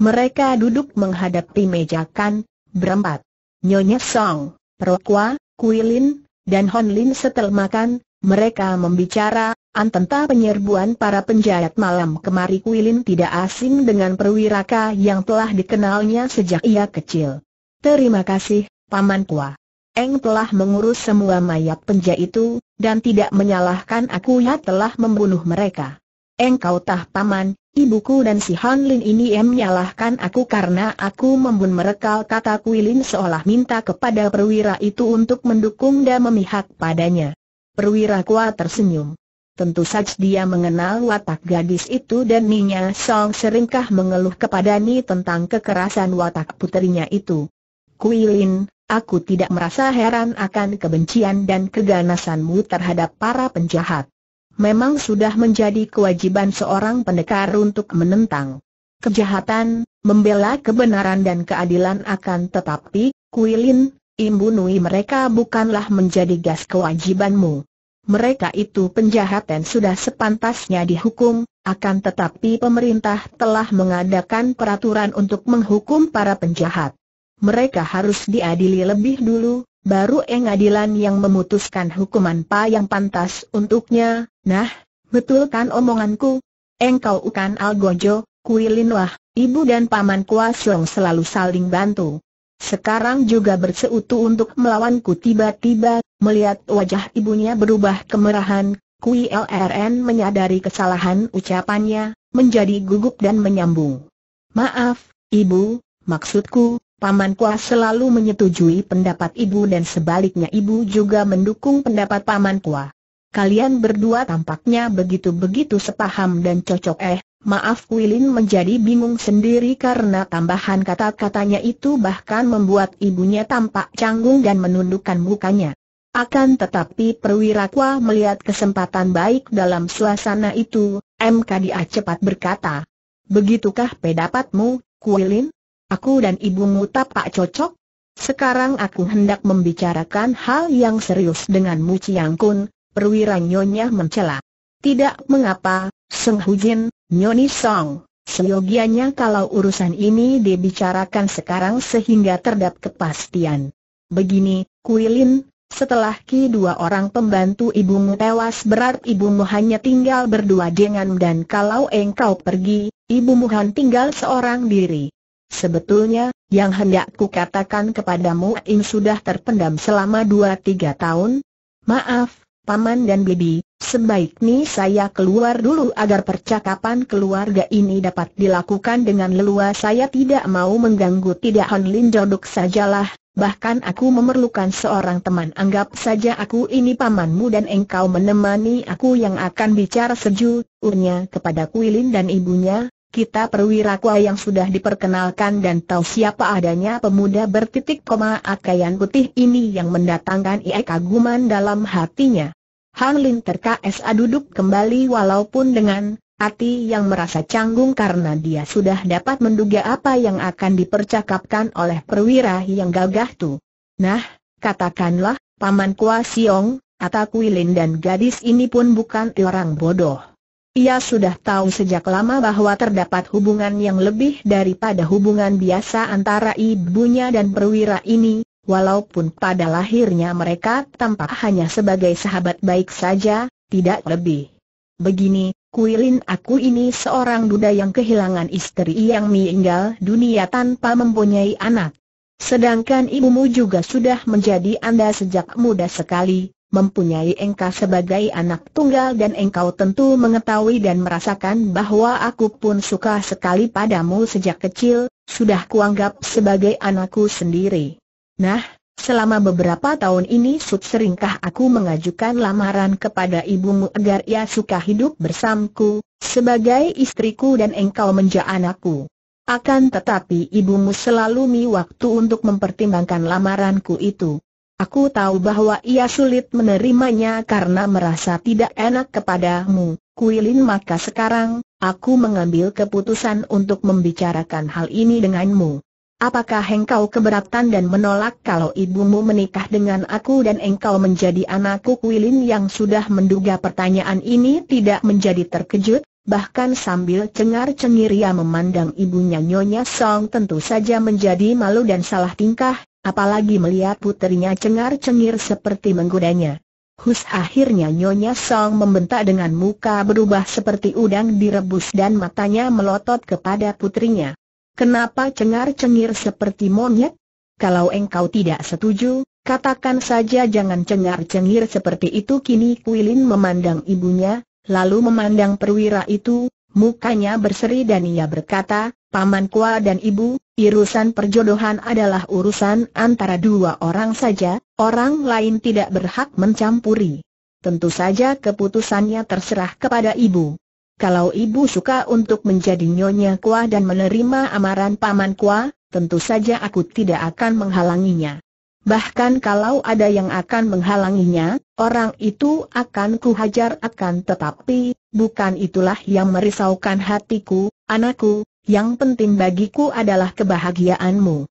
Mereka duduk menghadapi meja kan, berempat. Nyonya Song, Perwira Kuilin, dan Honlin setel makan, mereka membicara, antenta penyerbuan para penjahat malam kemari Kuilin tidak asing dengan perwiraka yang telah dikenalnya sejak ia kecil. Terima kasih, Paman Kua. Eng telah mengurus semua mayat penjahat itu, dan tidak menyalahkan aku ya telah membunuh mereka. Eng kau tah paman, ibuku dan si Han Lin ini em menyalahkan aku karena aku membunuh mereka kata Kuilin seolah minta kepada perwira itu untuk mendukung dan memihak padanya. Perwira kuat tersenyum. Tentu saja dia mengenal watak gadis itu dan Ninya Song seringkah mengeluh kepada Ni tentang kekerasan watak puterinya itu. Kuilin, aku tidak merasa heran akan kebencian dan keganasanmu terhadap para penjahat. Memang sudah menjadi kewajiban seorang pendekar untuk menentang kejahatan, membela kebenaran dan keadilan akan tetapi, Kuilin, Imbunui mereka bukanlah menjadi gas kewajibanmu. Mereka itu penjahat dan sudah sepantasnya dihukum, akan tetapi pemerintah telah mengadakan peraturan untuk menghukum para penjahat. Mereka harus diadili lebih dulu, baru pengadilan yang memutuskan hukuman pa yang pantas untuknya. Nah, betulkan omonganku? Engkau ukan Algojo, Kuilinwah, ibu dan paman Kuasong selalu saling bantu sekarang juga berseutu untuk melawanku tiba-tiba, melihat wajah ibunya berubah kemerahan, Kui LRN menyadari kesalahan ucapannya, menjadi gugup dan menyambung. Maaf, ibu, maksudku, Paman kuah selalu menyetujui pendapat ibu dan sebaliknya ibu juga mendukung pendapat Paman kuah. Kalian berdua tampaknya begitu-begitu sepaham dan cocok eh, Maaf Kuilin menjadi bingung sendiri karena tambahan kata-katanya itu bahkan membuat ibunya tampak canggung dan menundukkan mukanya. Akan tetapi perwira Kwa melihat kesempatan baik dalam suasana itu, MKDA cepat berkata. Begitukah pendapatmu, Kuilin? Aku dan ibumu tapak cocok? Sekarang aku hendak membicarakan hal yang serius denganmu Ciang Kun, perwira nyonya mencela. Tidak mengapa, Seng Hujin, Nyoni Song, seyogianya kalau urusan ini dibicarakan sekarang sehingga terdapat kepastian. Begini, Kuilin, setelah ki dua orang pembantu ibumu tewas berat ibumu hanya tinggal berdua dengan dan kalau engkau pergi, ibumu hanya tinggal seorang diri. Sebetulnya, yang hendak ku katakan kepadamu ini sudah terpendam selama dua tiga tahun. Maaf, Paman dan Bibi, sebaiknya saya keluar dulu agar percakapan keluarga ini dapat dilakukan dengan leluasa. Saya tidak mau mengganggu tidak Han Lin duduk sajalah, bahkan aku memerlukan seorang teman. Anggap saja aku ini pamanmu dan engkau menemani aku yang akan bicara sejuk. urnya kepada Kuilin dan ibunya, kita perwira kuah yang sudah diperkenalkan dan tahu siapa adanya pemuda bertitik koma akaian putih ini yang mendatangkan ia kaguman dalam hatinya. Han Lin terkesa duduk kembali walaupun dengan hati yang merasa canggung karena dia sudah dapat menduga apa yang akan dipercakapkan oleh perwira yang gagah itu. Nah, katakanlah, Paman kuah Siong, Atakui Lin dan gadis ini pun bukan orang bodoh. Ia sudah tahu sejak lama bahwa terdapat hubungan yang lebih daripada hubungan biasa antara ibunya dan perwira ini, walaupun pada lahirnya mereka tampak hanya sebagai sahabat baik saja, tidak lebih. Begini, Kuilin aku ini seorang duda yang kehilangan istri yang meninggal dunia tanpa mempunyai anak. Sedangkan ibumu juga sudah menjadi anda sejak muda sekali, mempunyai engkau sebagai anak tunggal dan engkau tentu mengetahui dan merasakan bahwa aku pun suka sekali padamu sejak kecil, sudah kuanggap sebagai anakku sendiri. Nah, selama beberapa tahun ini Sud seringkah aku mengajukan lamaran kepada ibumu agar ia suka hidup bersamku, sebagai istriku dan engkau menjadi anakku. Akan tetapi ibumu selalu mi waktu untuk mempertimbangkan lamaranku itu. Aku tahu bahwa ia sulit menerimanya karena merasa tidak enak kepadamu, Kuilin maka sekarang, aku mengambil keputusan untuk membicarakan hal ini denganmu. Apakah engkau keberatan dan menolak kalau ibumu menikah dengan aku dan engkau menjadi anakku Kuilin yang sudah menduga pertanyaan ini tidak menjadi terkejut, Bahkan sambil cengar-cengir ia memandang ibunya Nyonya Song tentu saja menjadi malu dan salah tingkah, apalagi melihat putrinya cengar-cengir seperti menggodanya. Hus akhirnya Nyonya Song membentak dengan muka berubah seperti udang direbus dan matanya melotot kepada putrinya. Kenapa cengar-cengir seperti monyet? Kalau engkau tidak setuju, katakan saja jangan cengar-cengir seperti itu kini Kuilin memandang ibunya, lalu memandang perwira itu, mukanya berseri dan ia berkata, Paman Kua dan Ibu, urusan perjodohan adalah urusan antara dua orang saja, orang lain tidak berhak mencampuri. Tentu saja keputusannya terserah kepada Ibu. Kalau Ibu suka untuk menjadi Nyonya Kua dan menerima amaran Paman Kua, tentu saja aku tidak akan menghalanginya. Bahkan kalau ada yang akan menghalanginya, orang itu akan kuhajar akan tetapi, bukan itulah yang merisaukan hatiku, anakku, yang penting bagiku adalah kebahagiaanmu.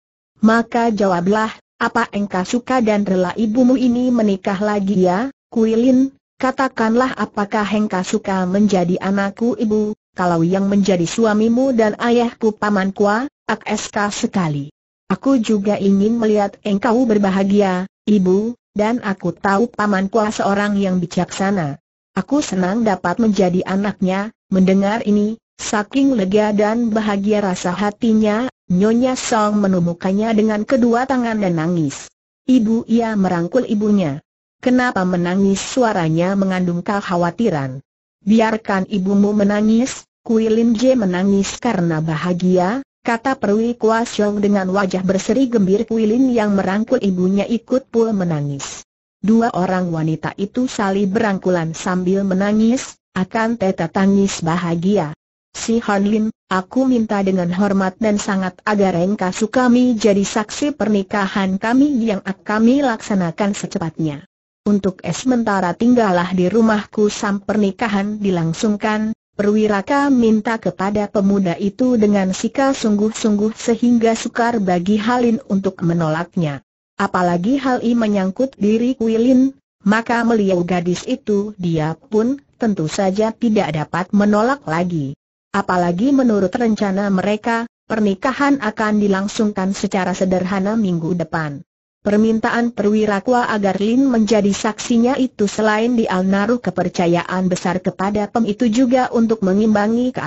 Maka jawablah, apa engkau suka dan rela ibumu ini menikah lagi ya, Kuilin, katakanlah apakah engkau suka menjadi anakku ibu, kalau yang menjadi suamimu dan ayahku pamanku, ak eska sekali. Aku juga ingin melihat engkau berbahagia, ibu, dan aku tahu pamanku seorang yang bijaksana. Aku senang dapat menjadi anaknya, mendengar ini, Saking lega dan bahagia rasa hatinya, Nyonya Song menemukannya dengan kedua tangan dan nangis. Ibu ia merangkul ibunya. Kenapa menangis suaranya mengandung kekhawatiran. Biarkan ibumu menangis, Kui Lin Je menangis karena bahagia, kata Perwi Kua Siong dengan wajah berseri gembir Kui yang merangkul ibunya ikut pula menangis. Dua orang wanita itu saling berangkulan sambil menangis, akan teta tangis bahagia. Si Han Lim, aku minta dengan hormat dan sangat agar suka kami jadi saksi pernikahan kami yang akan kami laksanakan secepatnya. Untuk es sementara tinggallah di rumahku sampai pernikahan dilangsungkan, perwira Perwiraka minta kepada pemuda itu dengan sikap sungguh-sungguh sehingga sukar bagi Halin untuk menolaknya. Apalagi hal ini menyangkut diri Kuilin, maka melihat gadis itu dia pun tentu saja tidak dapat menolak lagi. Apalagi menurut rencana mereka, pernikahan akan dilangsungkan secara sederhana minggu depan. Permintaan perwira Kua agar Lin menjadi saksinya itu selain dialnaruh kepercayaan besar kepada Pem itu juga untuk mengimbangi ke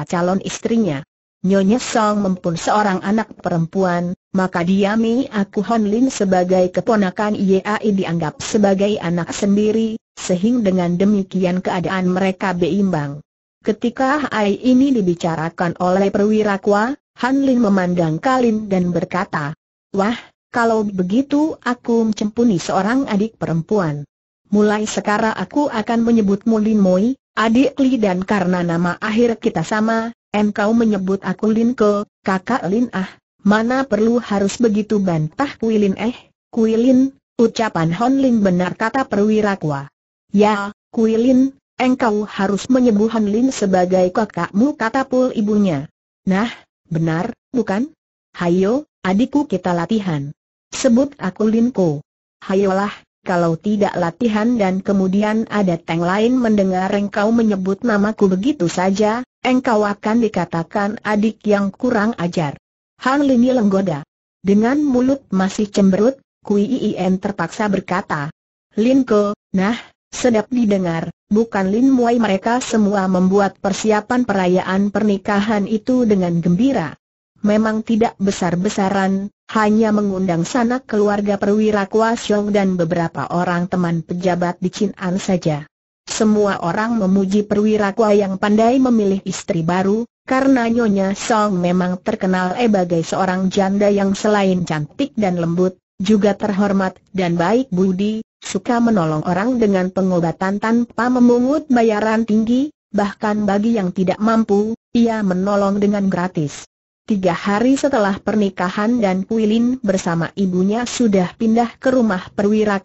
istrinya. Nyonya Song mempun seorang anak perempuan, maka diami aku Hon Lin sebagai keponakan IAI dianggap sebagai anak sendiri, sehingga dengan demikian keadaan mereka berimbang. Ketika Hai ini dibicarakan oleh perwira kua, Han Lin memandang Kalin dan berkata, Wah, kalau begitu aku mencempuni seorang adik perempuan. Mulai sekarang aku akan menyebutmu Lin Moi, adik Li dan karena nama akhir kita sama, engkau menyebut aku Lin Ke, kakak Lin Ah. Mana perlu harus begitu bantah Kuilin eh, Kuilin, ucapan Han Lin benar kata perwira kua. Ya, Kuilin, Engkau harus menyembuhkan Lin sebagai kakakmu kata pul ibunya. Nah, benar, bukan? Hayo, adikku kita latihan. Sebut aku Lin Hayo Hayolah, kalau tidak latihan dan kemudian ada tank lain mendengar engkau menyebut namaku begitu saja, engkau akan dikatakan adik yang kurang ajar. Han Lini lenggoda. Dengan mulut masih cemberut, Kui Ien terpaksa berkata, Lin Ko, nah, Sedap didengar, bukan Lin Muai mereka semua membuat persiapan perayaan pernikahan itu dengan gembira. Memang tidak besar-besaran, hanya mengundang sanak keluarga perwira Kuasyong dan beberapa orang teman pejabat di Chin'an saja. Semua orang memuji perwira Kwa yang pandai memilih istri baru, karena Nyonya Song memang terkenal sebagai seorang janda yang selain cantik dan lembut, juga terhormat dan baik budi, suka menolong orang dengan pengobatan tanpa memungut bayaran tinggi, bahkan bagi yang tidak mampu, ia menolong dengan gratis. Tiga hari setelah pernikahan dan Puilin bersama ibunya sudah pindah ke rumah perwira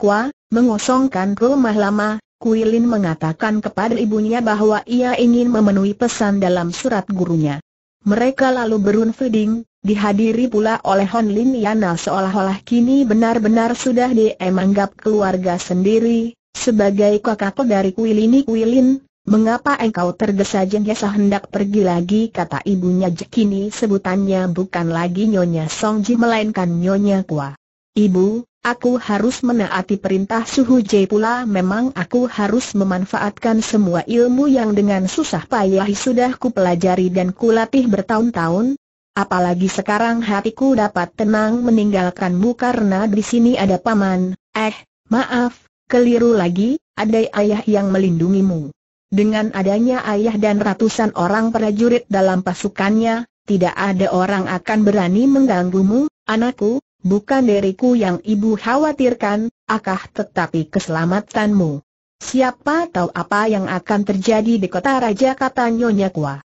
mengosongkan rumah lama, Kuilin mengatakan kepada ibunya bahwa ia ingin memenuhi pesan dalam surat gurunya. Mereka lalu berunfeding, Dihadiri pula oleh Hon Lin Yana seolah-olah kini benar-benar sudah diemanggap keluarga sendiri, sebagai kakak dari Kuilini Kuilin, mengapa engkau tergesa-gesa hendak pergi lagi kata ibunya Jekini sebutannya bukan lagi Nyonya Song Ji melainkan Nyonya Kua. Ibu, aku harus menaati perintah Suhu J pula memang aku harus memanfaatkan semua ilmu yang dengan susah payah sudah kupelajari dan kulatih bertahun-tahun, Apalagi sekarang hatiku dapat tenang meninggalkanmu karena di sini ada paman. Eh, maaf, keliru lagi, ada ayah yang melindungimu. Dengan adanya ayah dan ratusan orang prajurit dalam pasukannya, tidak ada orang akan berani mengganggumu, anakku, bukan diriku yang ibu khawatirkan, akah tetapi keselamatanmu. Siapa tahu apa yang akan terjadi di kota raja kata Nyonya Kwa.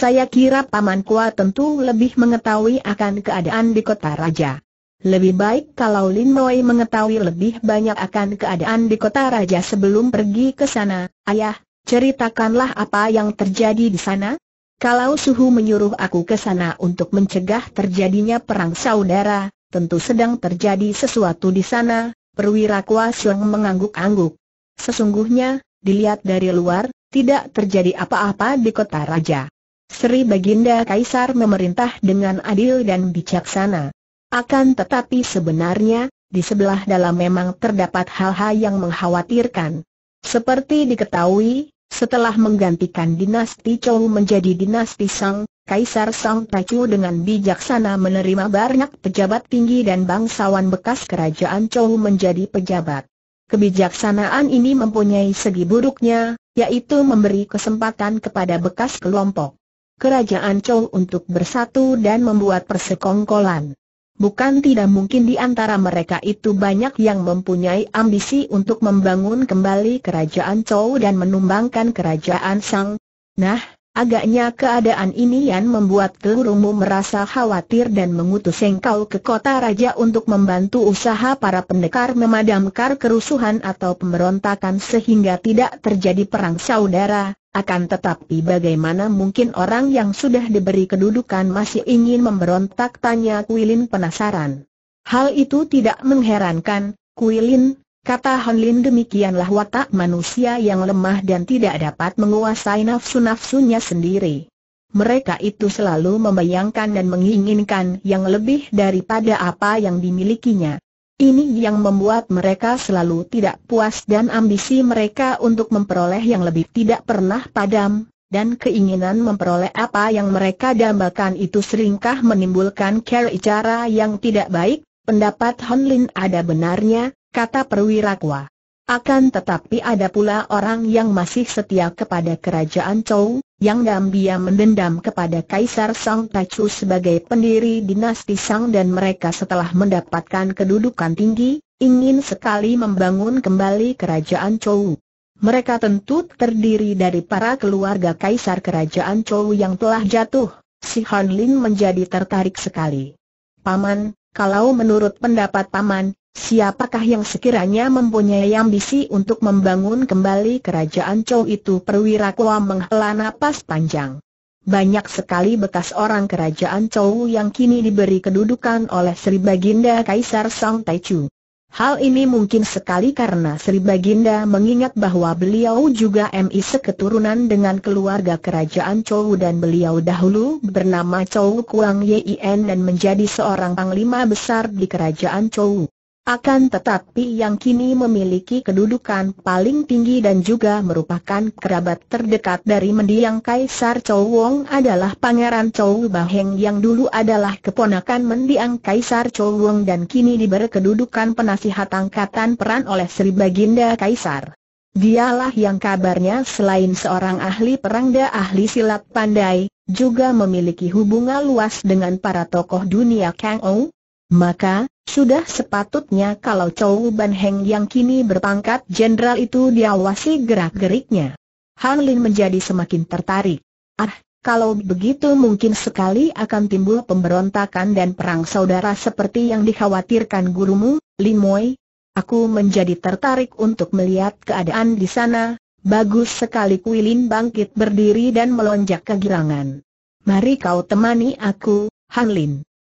Saya kira Paman Kua tentu lebih mengetahui akan keadaan di kota raja. Lebih baik kalau Lin Moi mengetahui lebih banyak akan keadaan di kota raja sebelum pergi ke sana. Ayah, ceritakanlah apa yang terjadi di sana. Kalau Suhu menyuruh aku ke sana untuk mencegah terjadinya perang saudara, tentu sedang terjadi sesuatu di sana. Perwira Kua yang mengangguk-angguk. Sesungguhnya, dilihat dari luar, tidak terjadi apa-apa di kota raja. Sri Baginda Kaisar memerintah dengan adil dan bijaksana. Akan tetapi sebenarnya, di sebelah dalam memang terdapat hal-hal yang mengkhawatirkan. Seperti diketahui, setelah menggantikan dinasti Chou menjadi dinasti Sang, Kaisar Sang Taichu dengan bijaksana menerima banyak pejabat tinggi dan bangsawan bekas kerajaan Chou menjadi pejabat. Kebijaksanaan ini mempunyai segi buruknya, yaitu memberi kesempatan kepada bekas kelompok kerajaan Chou untuk bersatu dan membuat persekongkolan. Bukan tidak mungkin di antara mereka itu banyak yang mempunyai ambisi untuk membangun kembali kerajaan Chou dan menumbangkan kerajaan Sang. Nah, Agaknya keadaan ini yang membuat gelurumu merasa khawatir dan mengutus engkau ke kota raja untuk membantu usaha para pendekar memadamkan kerusuhan atau pemberontakan sehingga tidak terjadi perang saudara. Akan tetapi bagaimana mungkin orang yang sudah diberi kedudukan masih ingin memberontak tanya Kuilin penasaran. Hal itu tidak mengherankan, Kuilin, Kata Han Lin demikianlah watak manusia yang lemah dan tidak dapat menguasai nafsu-nafsunya sendiri. Mereka itu selalu membayangkan dan menginginkan yang lebih daripada apa yang dimilikinya. Ini yang membuat mereka selalu tidak puas dan ambisi mereka untuk memperoleh yang lebih tidak pernah padam, dan keinginan memperoleh apa yang mereka dambakan itu seringkah menimbulkan cara yang tidak baik, pendapat Honlin ada benarnya, kata perwira Kua. Akan tetapi ada pula orang yang masih setia kepada kerajaan Chou, yang diam-diam mendendam kepada Kaisar Sang Tachu sebagai pendiri dinasti Sang dan mereka setelah mendapatkan kedudukan tinggi, ingin sekali membangun kembali kerajaan Chou. Mereka tentu terdiri dari para keluarga Kaisar Kerajaan Chou yang telah jatuh, si Han Lin menjadi tertarik sekali. Paman, kalau menurut pendapat Paman, Siapakah yang sekiranya mempunyai ambisi untuk membangun kembali kerajaan Chow itu perwira Kua menghela napas panjang. Banyak sekali bekas orang kerajaan Chow yang kini diberi kedudukan oleh Sri Baginda Kaisar Song Taichu. Hal ini mungkin sekali karena Sri Baginda mengingat bahwa beliau juga MI seketurunan dengan keluarga kerajaan Chow dan beliau dahulu bernama Chow Kuang Yin dan menjadi seorang panglima besar di kerajaan Chow. Akan tetapi yang kini memiliki kedudukan paling tinggi dan juga merupakan kerabat terdekat dari mendiang Kaisar Chow Wong adalah Pangeran Chow Baheng yang dulu adalah keponakan mendiang Kaisar Chow Wong dan kini diberi kedudukan penasihat angkatan peran oleh Sri Baginda Kaisar. Dialah yang kabarnya selain seorang ahli perang dan ahli silat pandai, juga memiliki hubungan luas dengan para tokoh dunia Kang Ou. Maka, sudah sepatutnya kalau Chow Ban Heng yang kini berpangkat jenderal itu diawasi gerak-geriknya. Han Lin menjadi semakin tertarik. Ah, kalau begitu mungkin sekali akan timbul pemberontakan dan perang saudara seperti yang dikhawatirkan gurumu, Lin Moy. Aku menjadi tertarik untuk melihat keadaan di sana. Bagus sekali Kuilin bangkit berdiri dan melonjak kegirangan. Mari kau temani aku, Han Lin.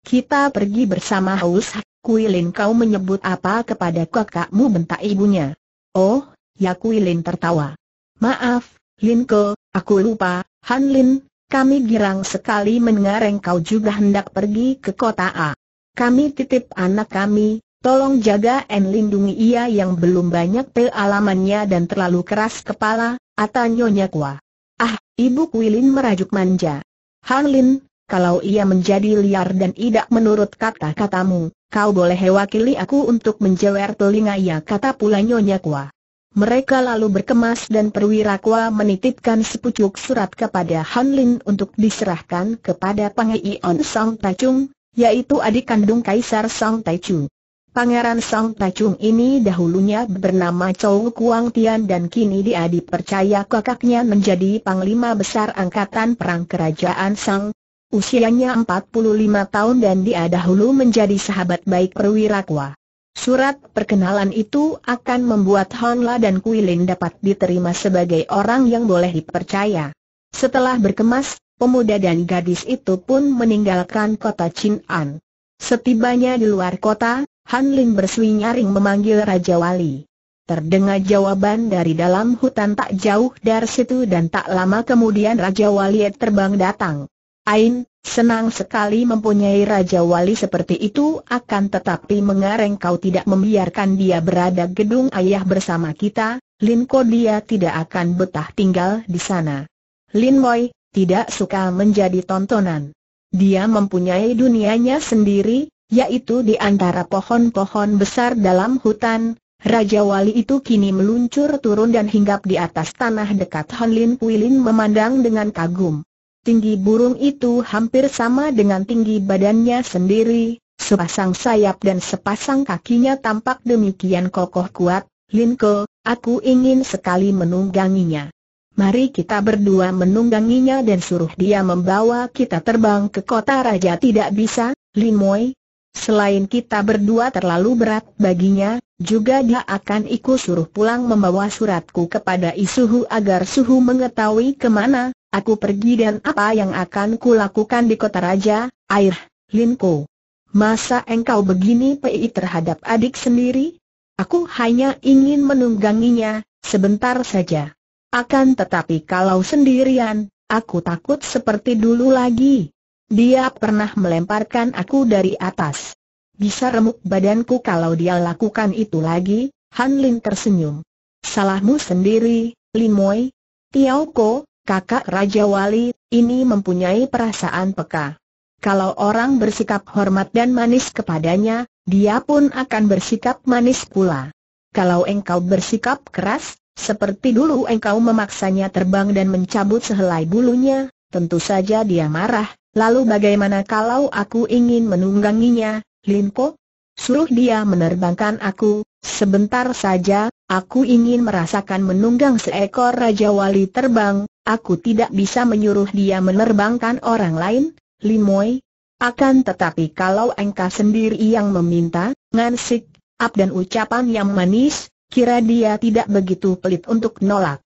Kita pergi bersama Haus Kuilin kau menyebut apa kepada kakakmu bentak ibunya. Oh, ya Kuilin tertawa. Maaf, Linko, aku lupa, Han Lin, kami girang sekali mendengar engkau juga hendak pergi ke kota A. Kami titip anak kami, tolong jaga dan lindungi ia yang belum banyak pealamannya dan terlalu keras kepala, atau Nyonya Kua. Ah, Ibu Kuilin merajuk manja. Han Lin, kalau ia menjadi liar dan tidak menurut kata-katamu, Kau boleh wakili aku untuk menjewer telinga ya kata pula Nyonya Kwa. Mereka lalu berkemas dan perwira Kwa menitipkan sepucuk surat kepada Han Lin untuk diserahkan kepada Song Song Taichung, yaitu adik kandung Kaisar Song Chung. Pangeran Song Taichung ini dahulunya bernama Chou Kuang Tian dan kini dia dipercaya kakaknya menjadi panglima besar angkatan perang kerajaan Song. Usianya 45 tahun dan dia dahulu menjadi sahabat baik perwira kua. Surat perkenalan itu akan membuat Honla dan Kuilin dapat diterima sebagai orang yang boleh dipercaya. Setelah berkemas, pemuda dan gadis itu pun meninggalkan kota Chin'an. Setibanya di luar kota, Han Lin berswinyaring memanggil Raja Wali. Terdengar jawaban dari dalam hutan tak jauh dari situ dan tak lama kemudian Raja Wali terbang datang. Ain, senang sekali mempunyai Raja Wali seperti itu akan tetapi mengareng kau tidak membiarkan dia berada gedung ayah bersama kita, Lin Ko dia tidak akan betah tinggal di sana. Lin Moy tidak suka menjadi tontonan. Dia mempunyai dunianya sendiri, yaitu di antara pohon-pohon besar dalam hutan, Raja Wali itu kini meluncur turun dan hinggap di atas tanah dekat Hon Lin Pui Lin memandang dengan kagum tinggi burung itu hampir sama dengan tinggi badannya sendiri, sepasang sayap dan sepasang kakinya tampak demikian kokoh kuat, Linko, aku ingin sekali menungganginya. Mari kita berdua menungganginya dan suruh dia membawa kita terbang ke kota raja tidak bisa, Limoy. Selain kita berdua terlalu berat baginya, juga dia akan ikut suruh pulang membawa suratku kepada Isuhu agar Suhu mengetahui kemana Aku pergi dan apa yang akan kulakukan di kota raja, air, Linko. Masa engkau begini pei terhadap adik sendiri? Aku hanya ingin menungganginya, sebentar saja. Akan tetapi kalau sendirian, aku takut seperti dulu lagi. Dia pernah melemparkan aku dari atas. Bisa remuk badanku kalau dia lakukan itu lagi, Han Lin tersenyum. Salahmu sendiri, Limoy. Tiao Ko, kakak Raja Wali, ini mempunyai perasaan peka. Kalau orang bersikap hormat dan manis kepadanya, dia pun akan bersikap manis pula. Kalau engkau bersikap keras, seperti dulu engkau memaksanya terbang dan mencabut sehelai bulunya, tentu saja dia marah. Lalu bagaimana kalau aku ingin menungganginya, Linko? Suruh dia menerbangkan aku, sebentar saja, aku ingin merasakan menunggang seekor Raja Wali terbang, Aku tidak bisa menyuruh dia menerbangkan orang lain, Limoy. Akan tetapi kalau engkau sendiri yang meminta, ngansik, ap dan ucapan yang manis, kira dia tidak begitu pelit untuk nolak.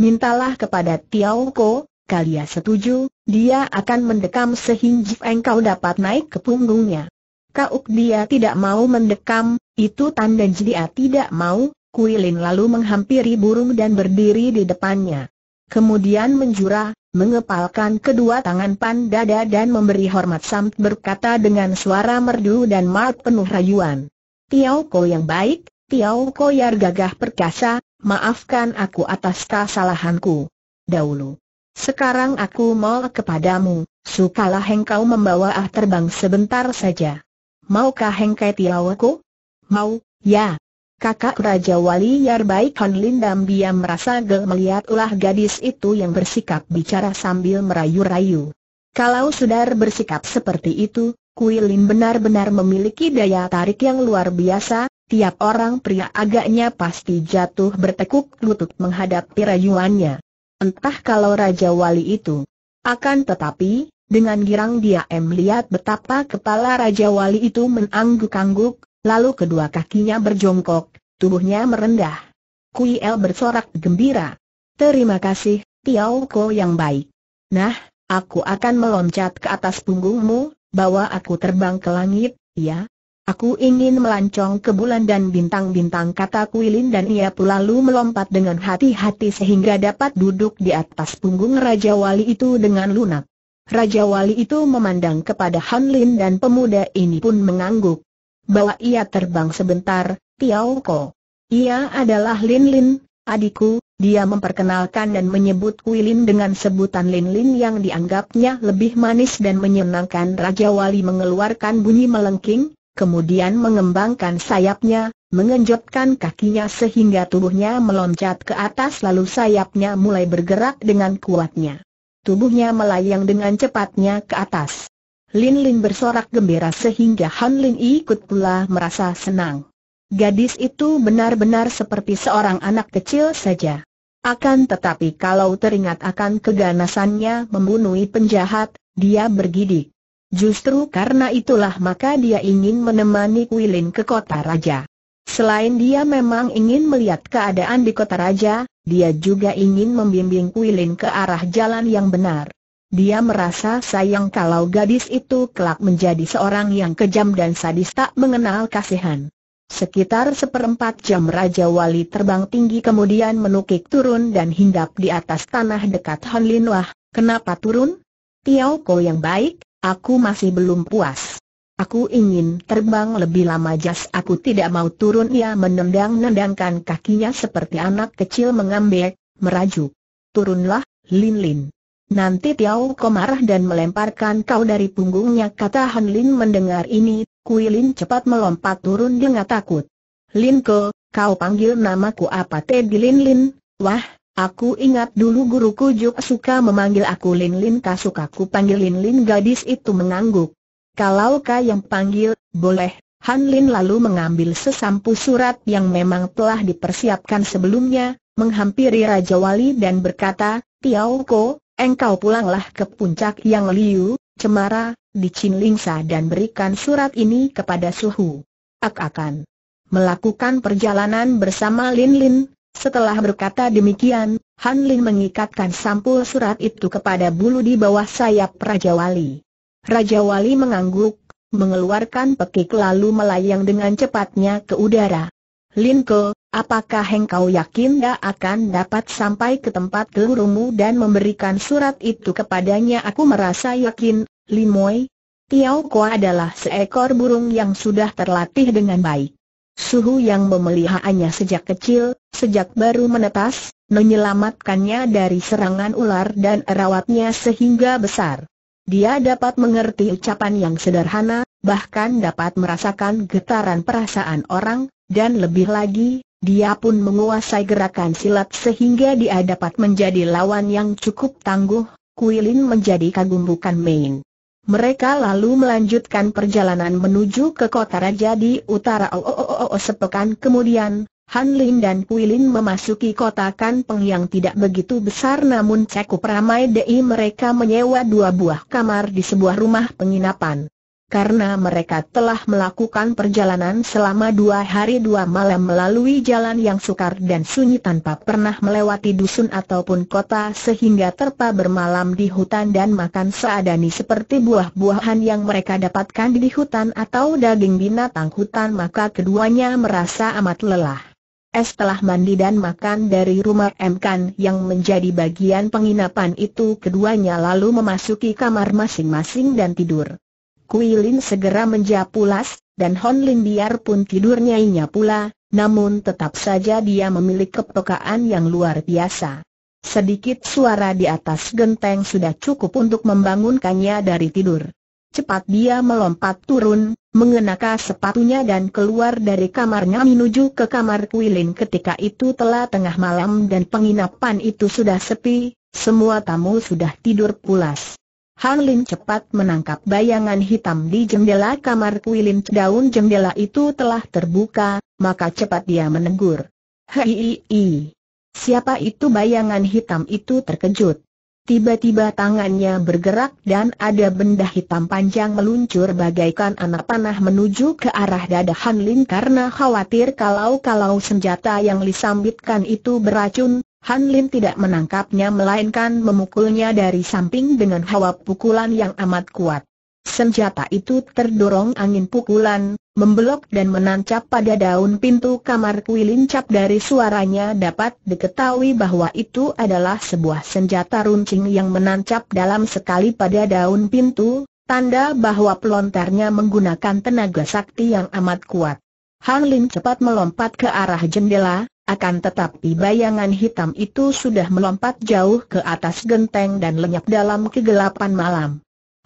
Mintalah kepada Tiao Ko, kalian setuju, dia akan mendekam sehingga engkau dapat naik ke punggungnya. Kauk dia tidak mau mendekam, itu tanda dia tidak mau, Kuilin lalu menghampiri burung dan berdiri di depannya kemudian menjura, mengepalkan kedua tangan pan dada dan memberi hormat samt berkata dengan suara merdu dan maut penuh rayuan. Tiau Ko yang baik, Tiau Ko yang gagah perkasa, maafkan aku atas kesalahanku. Dahulu. Sekarang aku mau kepadamu, sukalah hengkau membawa ah terbang sebentar saja. Maukah hengkai Tiau Ko? Mau, ya, kakak Raja Wali Yarbaik Baik Lindam Biam merasa gel melihat ulah gadis itu yang bersikap bicara sambil merayu-rayu. Kalau sudar bersikap seperti itu, Kuilin benar-benar memiliki daya tarik yang luar biasa, tiap orang pria agaknya pasti jatuh bertekuk lutut menghadapi rayuannya. Entah kalau Raja Wali itu. Akan tetapi, dengan girang dia melihat betapa kepala Raja Wali itu menangguk-angguk, Lalu kedua kakinya berjongkok, tubuhnya merendah. Kui El bersorak gembira. Terima kasih, Tiao Ko yang baik. Nah, aku akan meloncat ke atas punggungmu, bawa aku terbang ke langit, ya. Aku ingin melancong ke bulan dan bintang-bintang kata Kuilin dan ia pula lalu melompat dengan hati-hati sehingga dapat duduk di atas punggung Raja Wali itu dengan lunak. Raja Wali itu memandang kepada Han Lin dan pemuda ini pun mengangguk bawa ia terbang sebentar, Tiao Ko. Ia adalah Lin Lin, adikku, dia memperkenalkan dan menyebut Kui Lin dengan sebutan Lin Lin yang dianggapnya lebih manis dan menyenangkan Raja Wali mengeluarkan bunyi melengking, kemudian mengembangkan sayapnya, mengenjotkan kakinya sehingga tubuhnya meloncat ke atas lalu sayapnya mulai bergerak dengan kuatnya. Tubuhnya melayang dengan cepatnya ke atas. Lin Lin bersorak gembira sehingga Han Lin ikut pula merasa senang. Gadis itu benar-benar seperti seorang anak kecil saja. Akan tetapi kalau teringat akan keganasannya membunuh penjahat, dia bergidik. Justru karena itulah maka dia ingin menemani Wilin ke kota raja. Selain dia memang ingin melihat keadaan di kota raja, dia juga ingin membimbing Wilin ke arah jalan yang benar. Dia merasa sayang kalau gadis itu kelak menjadi seorang yang kejam dan sadis tak mengenal kasihan. Sekitar seperempat jam Raja Wali terbang tinggi kemudian menukik turun dan hinggap di atas tanah dekat Hon Lin Wah. Kenapa turun? Tiao Ko yang baik, aku masih belum puas. Aku ingin terbang lebih lama jas aku tidak mau turun ia menendang-nendangkan kakinya seperti anak kecil mengambek, merajuk. Turunlah, Lin Lin. Nanti Tiao komarah marah dan melemparkan kau dari punggungnya kata Han Lin mendengar ini, Kui Lin cepat melompat turun dengan takut. Lin Ko, kau panggil namaku apa Teddy Lin Lin? Wah, aku ingat dulu guruku Juk suka memanggil aku Lin Lin kasukaku panggil Lin Lin gadis itu mengangguk. Kalau kau yang panggil, boleh. Han Lin lalu mengambil sesampu surat yang memang telah dipersiapkan sebelumnya, menghampiri Raja Wali dan berkata, Tiau Ko, engkau pulanglah ke puncak yang liu, cemara, di Sa dan berikan surat ini kepada Suhu. Ak akan melakukan perjalanan bersama Lin Lin, setelah berkata demikian, Han Lin mengikatkan sampul surat itu kepada bulu di bawah sayap Raja Wali. Raja Wali mengangguk, mengeluarkan pekik lalu melayang dengan cepatnya ke udara. Lin Ke, Apakah engkau yakin dia akan dapat sampai ke tempat gelurumu dan memberikan surat itu kepadanya? Aku merasa yakin, Limoy. Tiao Kua adalah seekor burung yang sudah terlatih dengan baik. Suhu yang memeliharaannya sejak kecil, sejak baru menetas, menyelamatkannya dari serangan ular dan erawatnya sehingga besar. Dia dapat mengerti ucapan yang sederhana, bahkan dapat merasakan getaran perasaan orang, dan lebih lagi, dia pun menguasai gerakan silat sehingga dia dapat menjadi lawan yang cukup tangguh, Kuilin menjadi kagum bukan main. Mereka lalu melanjutkan perjalanan menuju ke kota raja di utara oh, oh, oh, oh, oh sepekan kemudian, Han Lin dan Kuilin memasuki kota Kanpeng yang tidak begitu besar namun cukup ramai Di mereka menyewa dua buah kamar di sebuah rumah penginapan karena mereka telah melakukan perjalanan selama dua hari dua malam melalui jalan yang sukar dan sunyi tanpa pernah melewati dusun ataupun kota sehingga terpa bermalam di hutan dan makan seadani seperti buah-buahan yang mereka dapatkan di hutan atau daging binatang hutan maka keduanya merasa amat lelah. Es telah mandi dan makan dari rumah M. Kan yang menjadi bagian penginapan itu keduanya lalu memasuki kamar masing-masing dan tidur. Kui Lin segera pulas, dan Hon Lin biarpun tidur nyainya pula, namun tetap saja dia memiliki kepekaan yang luar biasa. Sedikit suara di atas genteng sudah cukup untuk membangunkannya dari tidur. Cepat dia melompat turun, mengenakan sepatunya dan keluar dari kamarnya menuju ke kamar Kuilin ketika itu telah tengah malam dan penginapan itu sudah sepi, semua tamu sudah tidur pulas. Han Lin cepat menangkap bayangan hitam di jendela kamar Kuilin. Daun jendela itu telah terbuka, maka cepat dia menegur. Hei, siapa itu bayangan hitam itu terkejut. Tiba-tiba tangannya bergerak dan ada benda hitam panjang meluncur bagaikan anak panah menuju ke arah dada Han Lin karena khawatir kalau-kalau senjata yang disambitkan itu beracun, Han Lin tidak menangkapnya melainkan memukulnya dari samping dengan hawa pukulan yang amat kuat. Senjata itu terdorong angin pukulan, membelok dan menancap pada daun pintu kamar Kui Cap dari suaranya dapat diketahui bahwa itu adalah sebuah senjata runcing yang menancap dalam sekali pada daun pintu, tanda bahwa pelontarnya menggunakan tenaga sakti yang amat kuat. Han Lin cepat melompat ke arah jendela, akan tetapi bayangan hitam itu sudah melompat jauh ke atas genteng dan lenyap dalam kegelapan malam.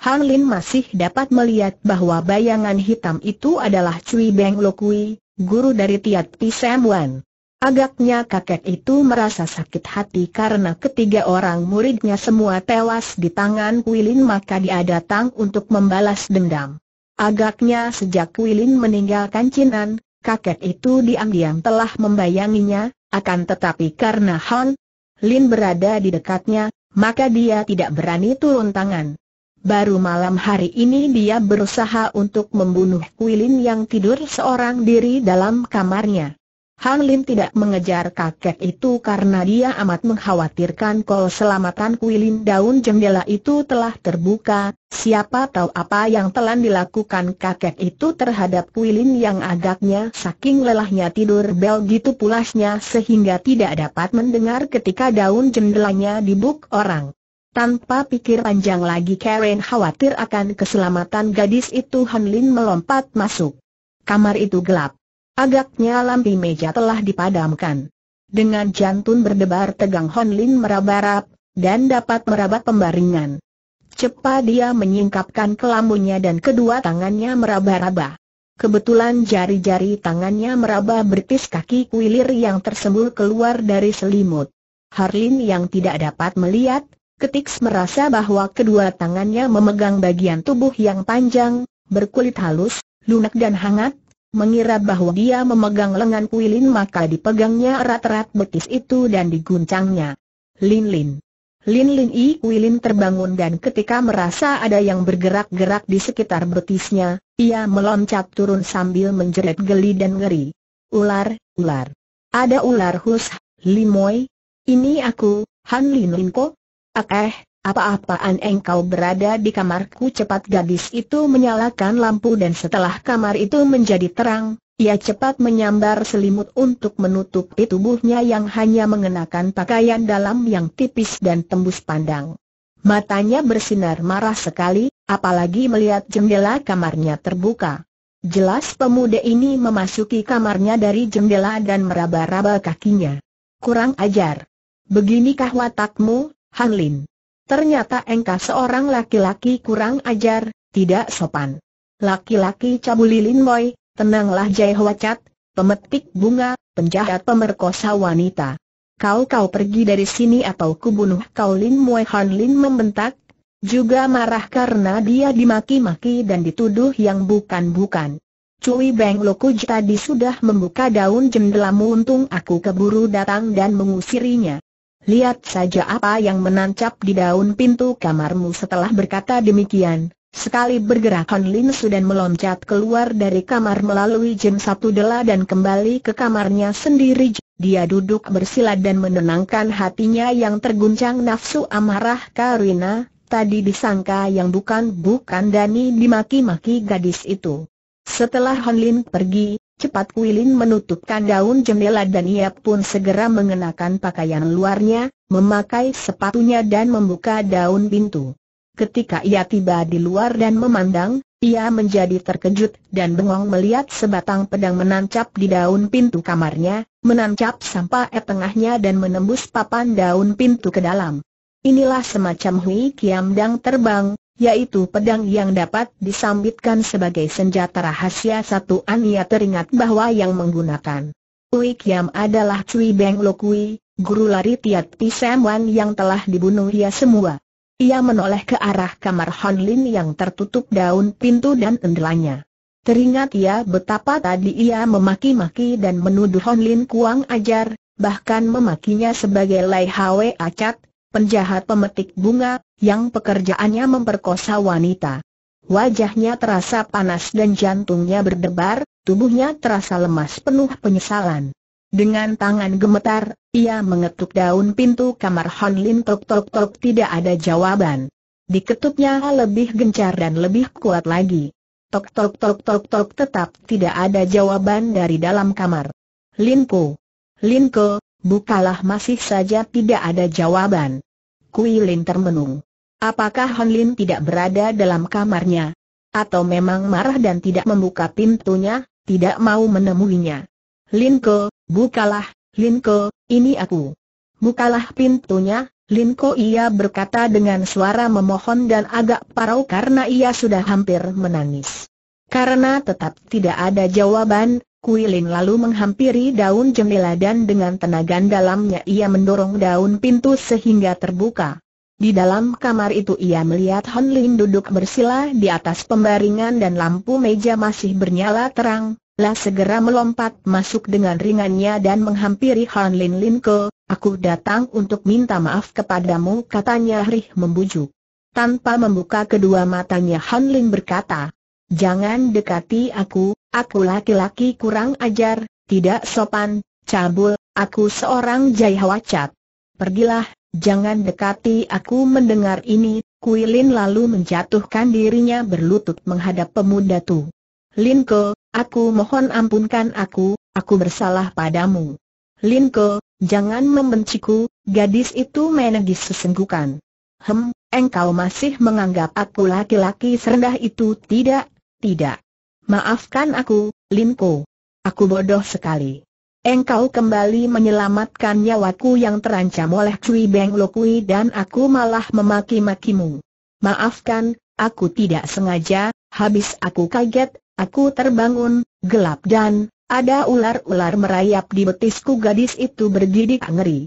Han Lin masih dapat melihat bahwa bayangan hitam itu adalah Cui Beng Lokui, guru dari Tiat Pi Sam Wan. Agaknya kakek itu merasa sakit hati karena ketiga orang muridnya semua tewas di tangan Kuilin maka dia datang untuk membalas dendam. Agaknya sejak Kuilin meninggalkan Cinan, kakek itu diam-diam telah membayanginya, akan tetapi karena Han Lin berada di dekatnya, maka dia tidak berani turun tangan. Baru malam hari ini dia berusaha untuk membunuh Kuilin yang tidur seorang diri dalam kamarnya. Han Lin tidak mengejar kakek itu karena dia amat mengkhawatirkan kalau selamatan kuilin daun jendela itu telah terbuka, siapa tahu apa yang telah dilakukan kakek itu terhadap kuilin yang agaknya saking lelahnya tidur bel gitu pulasnya sehingga tidak dapat mendengar ketika daun jendelanya dibuk orang. Tanpa pikir panjang lagi Karen khawatir akan keselamatan gadis itu Han Lin melompat masuk. Kamar itu gelap. Agaknya lampi meja telah dipadamkan. Dengan jantun berdebar tegang Hon Lin meraba-rab, dan dapat meraba pembaringan. Cepat dia menyingkapkan kelamunya dan kedua tangannya meraba-raba. Kebetulan jari-jari tangannya meraba bertis kaki kuilir yang tersembul keluar dari selimut. Harlin yang tidak dapat melihat, ketik merasa bahwa kedua tangannya memegang bagian tubuh yang panjang, berkulit halus, lunak dan hangat, Mengira bahwa dia memegang lengan Kuilin maka dipegangnya erat-erat betis itu dan diguncangnya. Lin Lin. Lin Lin I Kuilin terbangun dan ketika merasa ada yang bergerak-gerak di sekitar betisnya, ia meloncat turun sambil menjerit geli dan ngeri. Ular, ular. Ada ular hus, Limoy. Ini aku, Han Lin Lin Ko. Ak ah, eh, apa-apaan engkau berada di kamarku cepat gadis itu menyalakan lampu dan setelah kamar itu menjadi terang, ia cepat menyambar selimut untuk menutupi tubuhnya yang hanya mengenakan pakaian dalam yang tipis dan tembus pandang. Matanya bersinar marah sekali, apalagi melihat jendela kamarnya terbuka. Jelas pemuda ini memasuki kamarnya dari jendela dan meraba-raba kakinya. Kurang ajar. Beginikah watakmu, Hanlin? Ternyata engkau seorang laki-laki kurang ajar, tidak sopan. Laki-laki cabuli Lin Boy, tenanglah Jai Hoacat, pemetik bunga, penjahat pemerkosa wanita. Kau kau pergi dari sini atau kubunuh kau Lin Mui Han Lin membentak, juga marah karena dia dimaki-maki dan dituduh yang bukan-bukan. Cui Beng Lokuj tadi sudah membuka daun jendela untung aku keburu datang dan mengusirinya. Lihat saja apa yang menancap di daun pintu kamarmu setelah berkata demikian. Sekali bergerak Han Lin Sudan meloncat keluar dari kamar melalui jam satu dela dan kembali ke kamarnya sendiri. Dia duduk bersila dan menenangkan hatinya yang terguncang nafsu amarah Karina, tadi disangka yang bukan-bukan Dani dimaki-maki gadis itu. Setelah Honlin pergi, cepat Kuilin menutupkan daun jendela dan ia pun segera mengenakan pakaian luarnya, memakai sepatunya dan membuka daun pintu. Ketika ia tiba di luar dan memandang, ia menjadi terkejut dan bengong melihat sebatang pedang menancap di daun pintu kamarnya, menancap sampai tengahnya dan menembus papan daun pintu ke dalam. Inilah semacam Hui Kiam Dang terbang, yaitu pedang yang dapat disambitkan sebagai senjata rahasia satu Ania teringat bahwa yang menggunakan Cui Kiam adalah Cui Beng Lokui, guru lari Tiat Pisemwan yang telah dibunuh ia semua. Ia menoleh ke arah kamar Hon Lin yang tertutup daun pintu dan jendelanya. Teringat ia betapa tadi ia memaki-maki dan menuduh Hon Lin kuang ajar, bahkan memakinya sebagai Lai Hwe Acat, penjahat pemetik bunga, yang pekerjaannya memperkosa wanita. Wajahnya terasa panas dan jantungnya berdebar, tubuhnya terasa lemas penuh penyesalan. Dengan tangan gemetar, ia mengetuk daun pintu kamar Hon Lin tok tok tok tidak ada jawaban. Diketuknya lebih gencar dan lebih kuat lagi. Tok tok tok tok tok tetap tidak ada jawaban dari dalam kamar. Lin Ko, Bukalah masih saja tidak ada jawaban. Kui Lin termenung. Apakah Hon Lin tidak berada dalam kamarnya? Atau memang marah dan tidak membuka pintunya, tidak mau menemuinya? Lin Ko, bukalah, Lin Ko, ini aku. Bukalah pintunya, Lin Ko ia berkata dengan suara memohon dan agak parau karena ia sudah hampir menangis. Karena tetap tidak ada jawaban, Kuilin lalu menghampiri daun jendela dan dengan tenaga dalamnya ia mendorong daun pintu sehingga terbuka. Di dalam kamar itu ia melihat Hanlin Lin duduk bersila di atas pembaringan dan lampu meja masih bernyala terang. Lah segera melompat masuk dengan ringannya dan menghampiri Hanlin Lin Lin ke, aku datang untuk minta maaf kepadamu katanya Rih membujuk. Tanpa membuka kedua matanya Han Lin berkata, Jangan dekati aku, Aku laki-laki kurang ajar, tidak sopan, cabul, aku seorang jaihawacat. Pergilah, jangan dekati aku mendengar ini, Kuilin lalu menjatuhkan dirinya berlutut menghadap pemuda itu. Linko, aku mohon ampunkan aku, aku bersalah padamu. Linko, jangan membenciku, gadis itu menegis sesenggukan. Hem, engkau masih menganggap aku laki-laki serendah itu tidak, tidak. Maafkan aku, Linko. Aku bodoh sekali. Engkau kembali menyelamatkan nyawaku yang terancam oleh Cui Beng Lokui dan aku malah memaki-makimu. Maafkan, aku tidak sengaja, habis aku kaget, aku terbangun, gelap dan, ada ular-ular merayap di betisku gadis itu bergidik ngeri.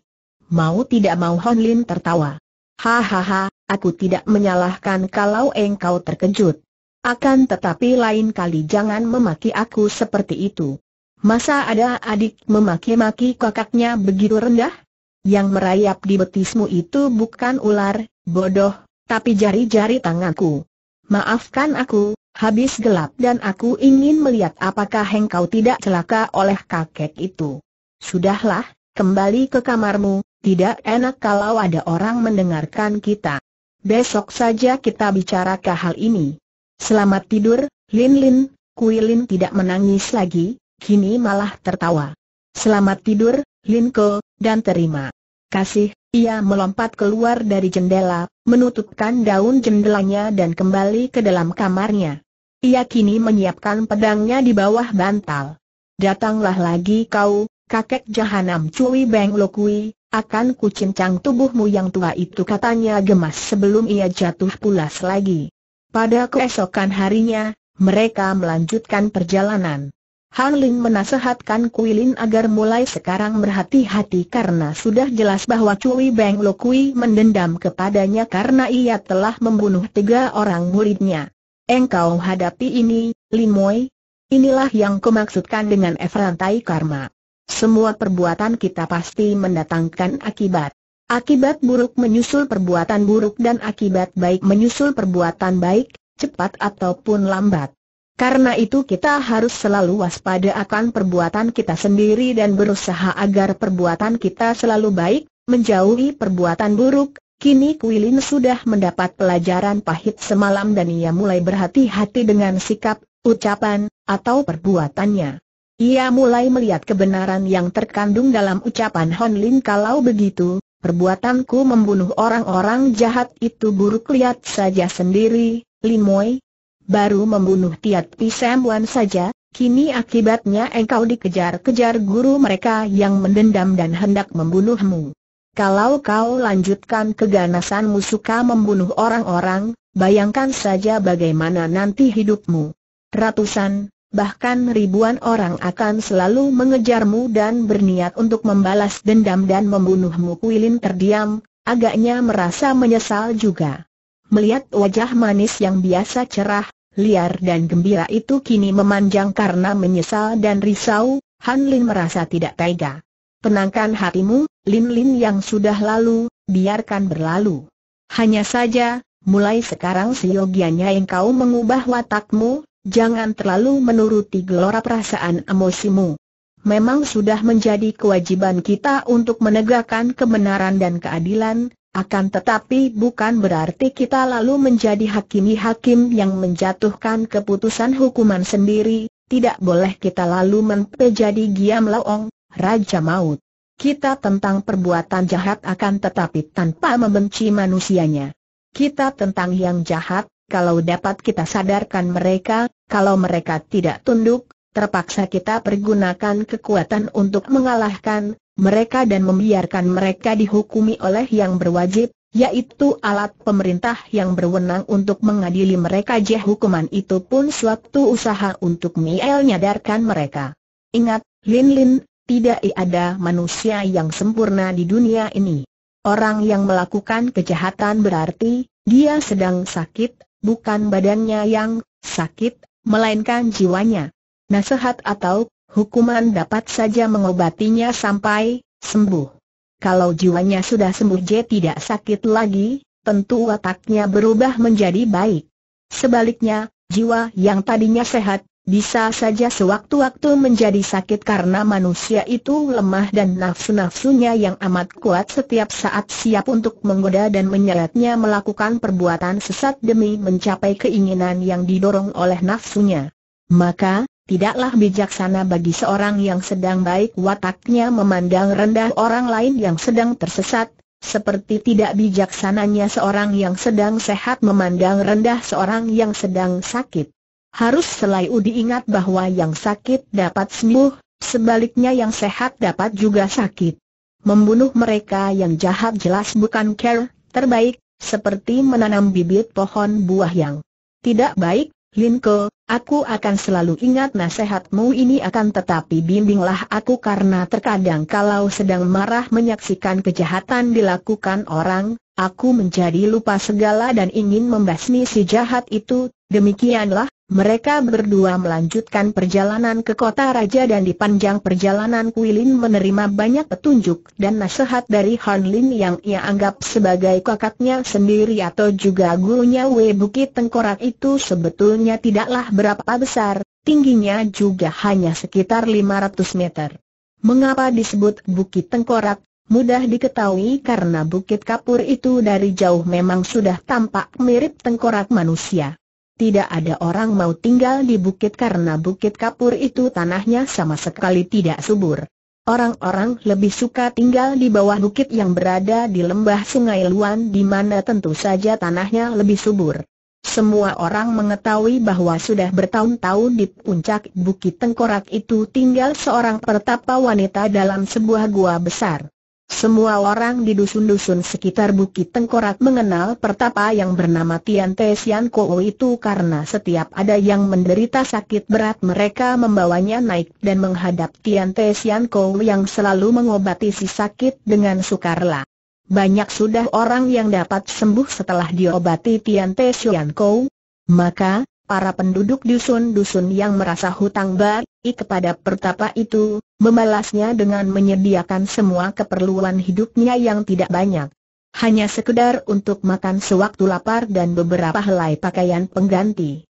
Mau tidak mau Hon Lin tertawa. Hahaha, aku tidak menyalahkan kalau engkau terkejut. Akan tetapi lain kali jangan memaki aku seperti itu. Masa ada adik memaki-maki kakaknya begitu rendah? Yang merayap di betismu itu bukan ular, bodoh, tapi jari-jari tanganku. Maafkan aku, habis gelap dan aku ingin melihat apakah engkau tidak celaka oleh kakek itu. Sudahlah, kembali ke kamarmu, tidak enak kalau ada orang mendengarkan kita. Besok saja kita bicara ke hal ini. Selamat tidur, Lin Lin, Kui Lin tidak menangis lagi, kini malah tertawa. Selamat tidur, Lin Ko, dan terima kasih, ia melompat keluar dari jendela, menutupkan daun jendelanya dan kembali ke dalam kamarnya. Ia kini menyiapkan pedangnya di bawah bantal. Datanglah lagi kau, kakek jahanam Cui Beng Lokui, akan kucincang tubuhmu yang tua itu katanya gemas sebelum ia jatuh pulas lagi. Pada keesokan harinya, mereka melanjutkan perjalanan. Han Lin menasehatkan Kui Lin agar mulai sekarang berhati-hati karena sudah jelas bahwa Cui Beng Lo Kui mendendam kepadanya karena ia telah membunuh tiga orang muridnya. Engkau hadapi ini, Moi. Inilah yang kumaksudkan dengan efrantai karma. Semua perbuatan kita pasti mendatangkan akibat. Akibat buruk menyusul perbuatan buruk dan akibat baik menyusul perbuatan baik, cepat ataupun lambat. Karena itu kita harus selalu waspada akan perbuatan kita sendiri dan berusaha agar perbuatan kita selalu baik, menjauhi perbuatan buruk. Kini Kuilin sudah mendapat pelajaran pahit semalam dan ia mulai berhati-hati dengan sikap, ucapan, atau perbuatannya. Ia mulai melihat kebenaran yang terkandung dalam ucapan Honlin kalau begitu, perbuatanku membunuh orang-orang jahat itu buruk lihat saja sendiri, Limoy. Baru membunuh Tiat Pisembuan saja, kini akibatnya engkau dikejar-kejar guru mereka yang mendendam dan hendak membunuhmu. Kalau kau lanjutkan keganasanmu suka membunuh orang-orang, bayangkan saja bagaimana nanti hidupmu. Ratusan, bahkan ribuan orang akan selalu mengejarmu dan berniat untuk membalas dendam dan membunuhmu Kuilin terdiam, agaknya merasa menyesal juga. Melihat wajah manis yang biasa cerah, liar dan gembira itu kini memanjang karena menyesal dan risau, Han Lin merasa tidak tega. Tenangkan hatimu, Lin Lin yang sudah lalu, biarkan berlalu. Hanya saja, mulai sekarang yang kau mengubah watakmu, Jangan terlalu menuruti gelora perasaan emosimu. Memang sudah menjadi kewajiban kita untuk menegakkan kebenaran dan keadilan, akan tetapi bukan berarti kita lalu menjadi hakimi-hakim yang menjatuhkan keputusan hukuman sendiri, tidak boleh kita lalu menjadi giam laong, raja maut. Kita tentang perbuatan jahat akan tetapi tanpa membenci manusianya. Kita tentang yang jahat, kalau dapat kita sadarkan mereka, kalau mereka tidak tunduk, terpaksa kita pergunakan kekuatan untuk mengalahkan mereka dan membiarkan mereka dihukumi oleh yang berwajib, yaitu alat pemerintah yang berwenang untuk mengadili mereka. jeh hukuman itu pun suatu usaha untuk Miel nyadarkan mereka. Ingat, Lin Lin, tidak ada manusia yang sempurna di dunia ini. Orang yang melakukan kejahatan berarti, dia sedang sakit bukan badannya yang sakit, melainkan jiwanya. Nasihat atau hukuman dapat saja mengobatinya sampai sembuh. Kalau jiwanya sudah sembuh J tidak sakit lagi, tentu wataknya berubah menjadi baik. Sebaliknya, jiwa yang tadinya sehat, bisa saja sewaktu-waktu menjadi sakit karena manusia itu lemah dan nafsu-nafsunya yang amat kuat setiap saat siap untuk menggoda dan menyeretnya melakukan perbuatan sesat demi mencapai keinginan yang didorong oleh nafsunya. Maka, tidaklah bijaksana bagi seorang yang sedang baik wataknya memandang rendah orang lain yang sedang tersesat, seperti tidak bijaksananya seorang yang sedang sehat memandang rendah seorang yang sedang sakit. Harus selalu diingat bahwa yang sakit dapat sembuh, sebaliknya yang sehat dapat juga sakit. Membunuh mereka yang jahat jelas bukan care terbaik, seperti menanam bibit pohon buah yang tidak baik, Linko, aku akan selalu ingat nasihatmu ini akan tetapi bimbinglah aku karena terkadang kalau sedang marah menyaksikan kejahatan dilakukan orang, aku menjadi lupa segala dan ingin membasmi si jahat itu, demikianlah, mereka berdua melanjutkan perjalanan ke kota raja dan di panjang perjalanan Kuilin menerima banyak petunjuk dan nasihat dari Han Lin yang ia anggap sebagai kakaknya sendiri atau juga gurunya Wei Bukit Tengkorak itu sebetulnya tidaklah berapa besar, tingginya juga hanya sekitar 500 meter. Mengapa disebut Bukit Tengkorak? Mudah diketahui karena Bukit Kapur itu dari jauh memang sudah tampak mirip tengkorak manusia. Tidak ada orang mau tinggal di bukit karena bukit kapur itu tanahnya sama sekali tidak subur. Orang-orang lebih suka tinggal di bawah bukit yang berada di lembah sungai Luan di mana tentu saja tanahnya lebih subur. Semua orang mengetahui bahwa sudah bertahun-tahun di puncak bukit tengkorak itu tinggal seorang pertapa wanita dalam sebuah gua besar. Semua orang di dusun-dusun sekitar Bukit Tengkorak mengenal pertapa yang bernama Tian Te Sian Koo itu karena setiap ada yang menderita sakit berat mereka membawanya naik dan menghadap Tian Te Sian Koo yang selalu mengobati si sakit dengan sukarela. Banyak sudah orang yang dapat sembuh setelah diobati Tian Te Sian Koo. Maka, para penduduk dusun-dusun yang merasa hutang bagi kepada pertapa itu, membalasnya dengan menyediakan semua keperluan hidupnya yang tidak banyak. Hanya sekedar untuk makan sewaktu lapar dan beberapa helai pakaian pengganti.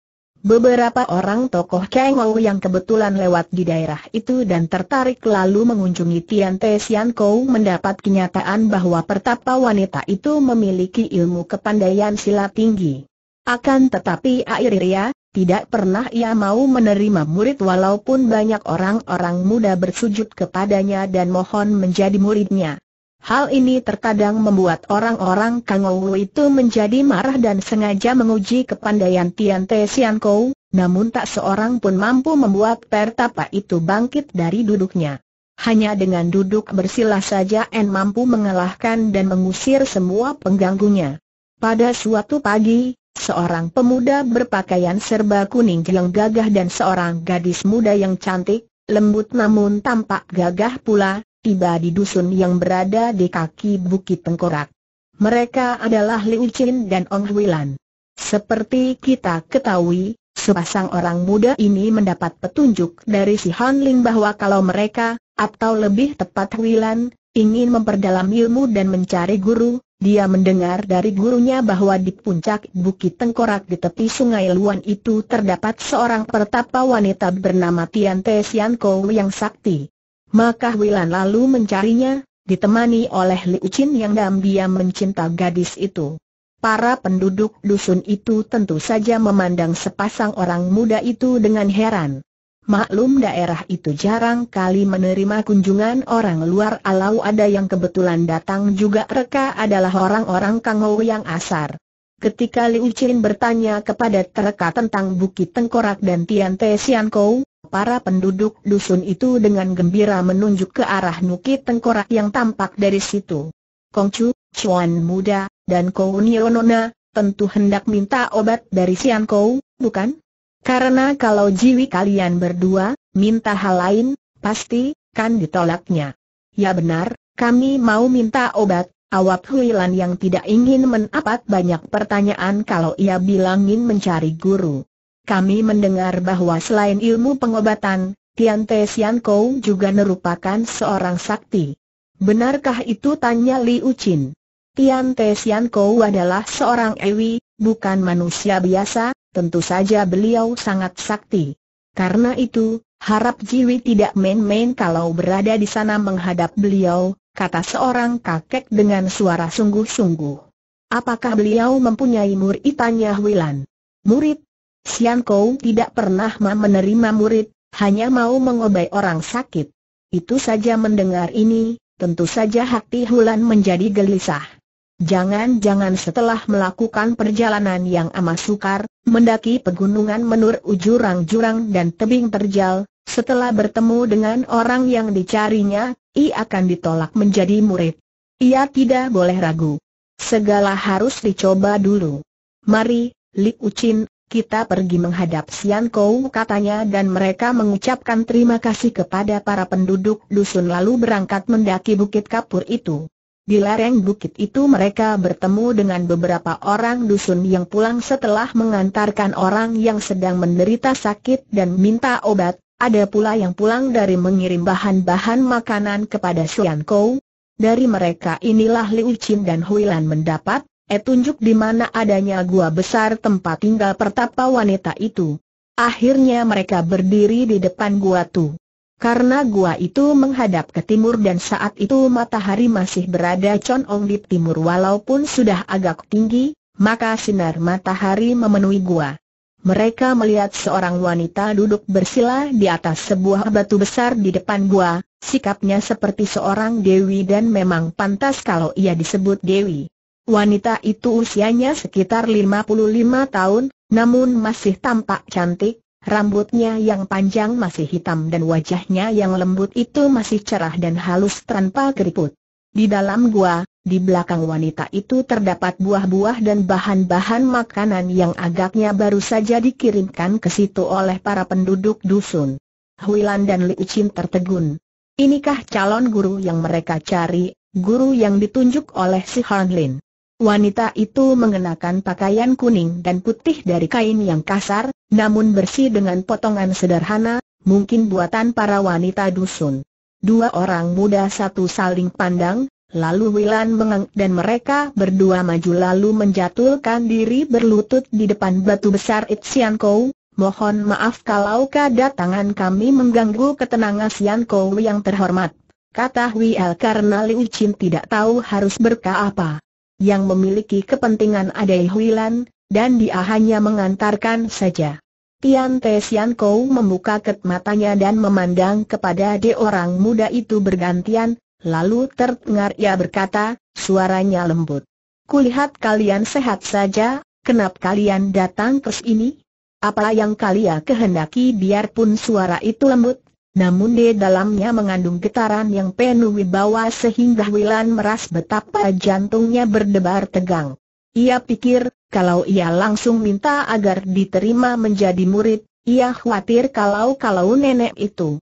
Beberapa orang tokoh Kengou yang kebetulan lewat di daerah itu dan tertarik lalu mengunjungi Tian Te Sian Kou mendapat kenyataan bahwa pertapa wanita itu memiliki ilmu kepandaian silat tinggi. Akan tetapi Airia, tidak pernah ia mau menerima murid walaupun banyak orang-orang muda bersujud kepadanya dan mohon menjadi muridnya. Hal ini terkadang membuat orang-orang Kangowu itu menjadi marah dan sengaja menguji kepandaian Tian Te Sian Kou, namun tak seorang pun mampu membuat pertapa itu bangkit dari duduknya. Hanya dengan duduk bersila saja En mampu mengalahkan dan mengusir semua pengganggunya. Pada suatu pagi, seorang pemuda berpakaian serba kuning yang gagah dan seorang gadis muda yang cantik, lembut namun tampak gagah pula, tiba di dusun yang berada di kaki Bukit Tengkorak. Mereka adalah Liu Qin dan Ong Wilan. Seperti kita ketahui, sepasang orang muda ini mendapat petunjuk dari si Han Ling bahwa kalau mereka, atau lebih tepat Wilan, ingin memperdalam ilmu dan mencari guru, dia mendengar dari gurunya bahwa di puncak Bukit Tengkorak di tepi sungai Luan itu terdapat seorang pertapa wanita bernama Tian Te Sian Kou yang sakti. Maka Wilan lalu mencarinya, ditemani oleh Liu Chin yang diam-diam mencinta gadis itu. Para penduduk dusun itu tentu saja memandang sepasang orang muda itu dengan heran. Maklum daerah itu jarang kali menerima kunjungan orang luar alau ada yang kebetulan datang juga mereka adalah orang-orang Kangou yang asar. Ketika Liu Qin bertanya kepada mereka tentang Bukit Tengkorak dan Tian Te Sian Kou, para penduduk dusun itu dengan gembira menunjuk ke arah Bukit Tengkorak yang tampak dari situ. Kong Chu, Chuan Muda, dan Kou Nionona, tentu hendak minta obat dari Sian Kou, bukan? Karena kalau jiwi kalian berdua, minta hal lain, pasti, kan ditolaknya. Ya benar, kami mau minta obat, Awap Huilan yang tidak ingin menapat banyak pertanyaan kalau ia bilangin mencari guru. Kami mendengar bahwa selain ilmu pengobatan, Tian Te Sian Kou juga merupakan seorang sakti. Benarkah itu tanya Li Chin? Tian Te Sian Kou adalah seorang ewi, bukan manusia biasa, tentu saja beliau sangat sakti. Karena itu, harap Jiwi tidak main-main kalau berada di sana menghadap beliau, kata seorang kakek dengan suara sungguh-sungguh. Apakah beliau mempunyai murid? Tanya Wilan. Murid? Sian Kou tidak pernah menerima murid, hanya mau mengobai orang sakit. Itu saja mendengar ini, tentu saja hati Hulan menjadi gelisah. Jangan-jangan setelah melakukan perjalanan yang amat sukar, mendaki pegunungan menurut jurang-jurang dan tebing terjal, setelah bertemu dengan orang yang dicarinya, ia akan ditolak menjadi murid. Ia tidak boleh ragu. Segala harus dicoba dulu. Mari, Li Ucin, kita pergi menghadap Sian Kou katanya dan mereka mengucapkan terima kasih kepada para penduduk dusun lalu berangkat mendaki Bukit Kapur itu. Di lereng bukit itu mereka bertemu dengan beberapa orang dusun yang pulang setelah mengantarkan orang yang sedang menderita sakit dan minta obat, ada pula yang pulang dari mengirim bahan-bahan makanan kepada Sian Kou. Dari mereka inilah Liu Qin dan Huilan mendapat, eh, tunjuk di mana adanya gua besar tempat tinggal pertapa wanita itu. Akhirnya mereka berdiri di depan gua tu. Karena gua itu menghadap ke timur dan saat itu matahari masih berada conong di timur walaupun sudah agak tinggi, maka sinar matahari memenuhi gua. Mereka melihat seorang wanita duduk bersila di atas sebuah batu besar di depan gua, sikapnya seperti seorang dewi dan memang pantas kalau ia disebut dewi. Wanita itu usianya sekitar 55 tahun, namun masih tampak cantik, Rambutnya yang panjang masih hitam dan wajahnya yang lembut itu masih cerah dan halus tanpa keriput. Di dalam gua, di belakang wanita itu terdapat buah-buah dan bahan-bahan makanan yang agaknya baru saja dikirimkan ke situ oleh para penduduk dusun. Huilan dan Liu Chin tertegun. Inikah calon guru yang mereka cari, guru yang ditunjuk oleh si Hanlin? Wanita itu mengenakan pakaian kuning dan putih dari kain yang kasar, namun bersih dengan potongan sederhana, mungkin buatan para wanita dusun. Dua orang muda satu saling pandang, lalu Wilan mengeng dan mereka berdua maju lalu menjatuhkan diri berlutut di depan batu besar Itsian Kou. Mohon maaf kalau kedatangan kami mengganggu ketenangan Sian Kou yang terhormat, kata Wiel karena Liu Chin tidak tahu harus berkah apa yang memiliki kepentingan Adai Huilan, dan dia hanya mengantarkan saja. Tian Te Sian Kou membuka ket matanya dan memandang kepada de orang muda itu bergantian, lalu terdengar ia berkata, suaranya lembut. Kulihat kalian sehat saja, kenapa kalian datang ke sini? Apa yang kalian kehendaki biarpun suara itu lembut, namun di dalamnya mengandung getaran yang penuh wibawa sehingga Wilan meras betapa jantungnya berdebar tegang. Ia pikir, kalau ia langsung minta agar diterima menjadi murid, ia khawatir kalau-kalau nenek itu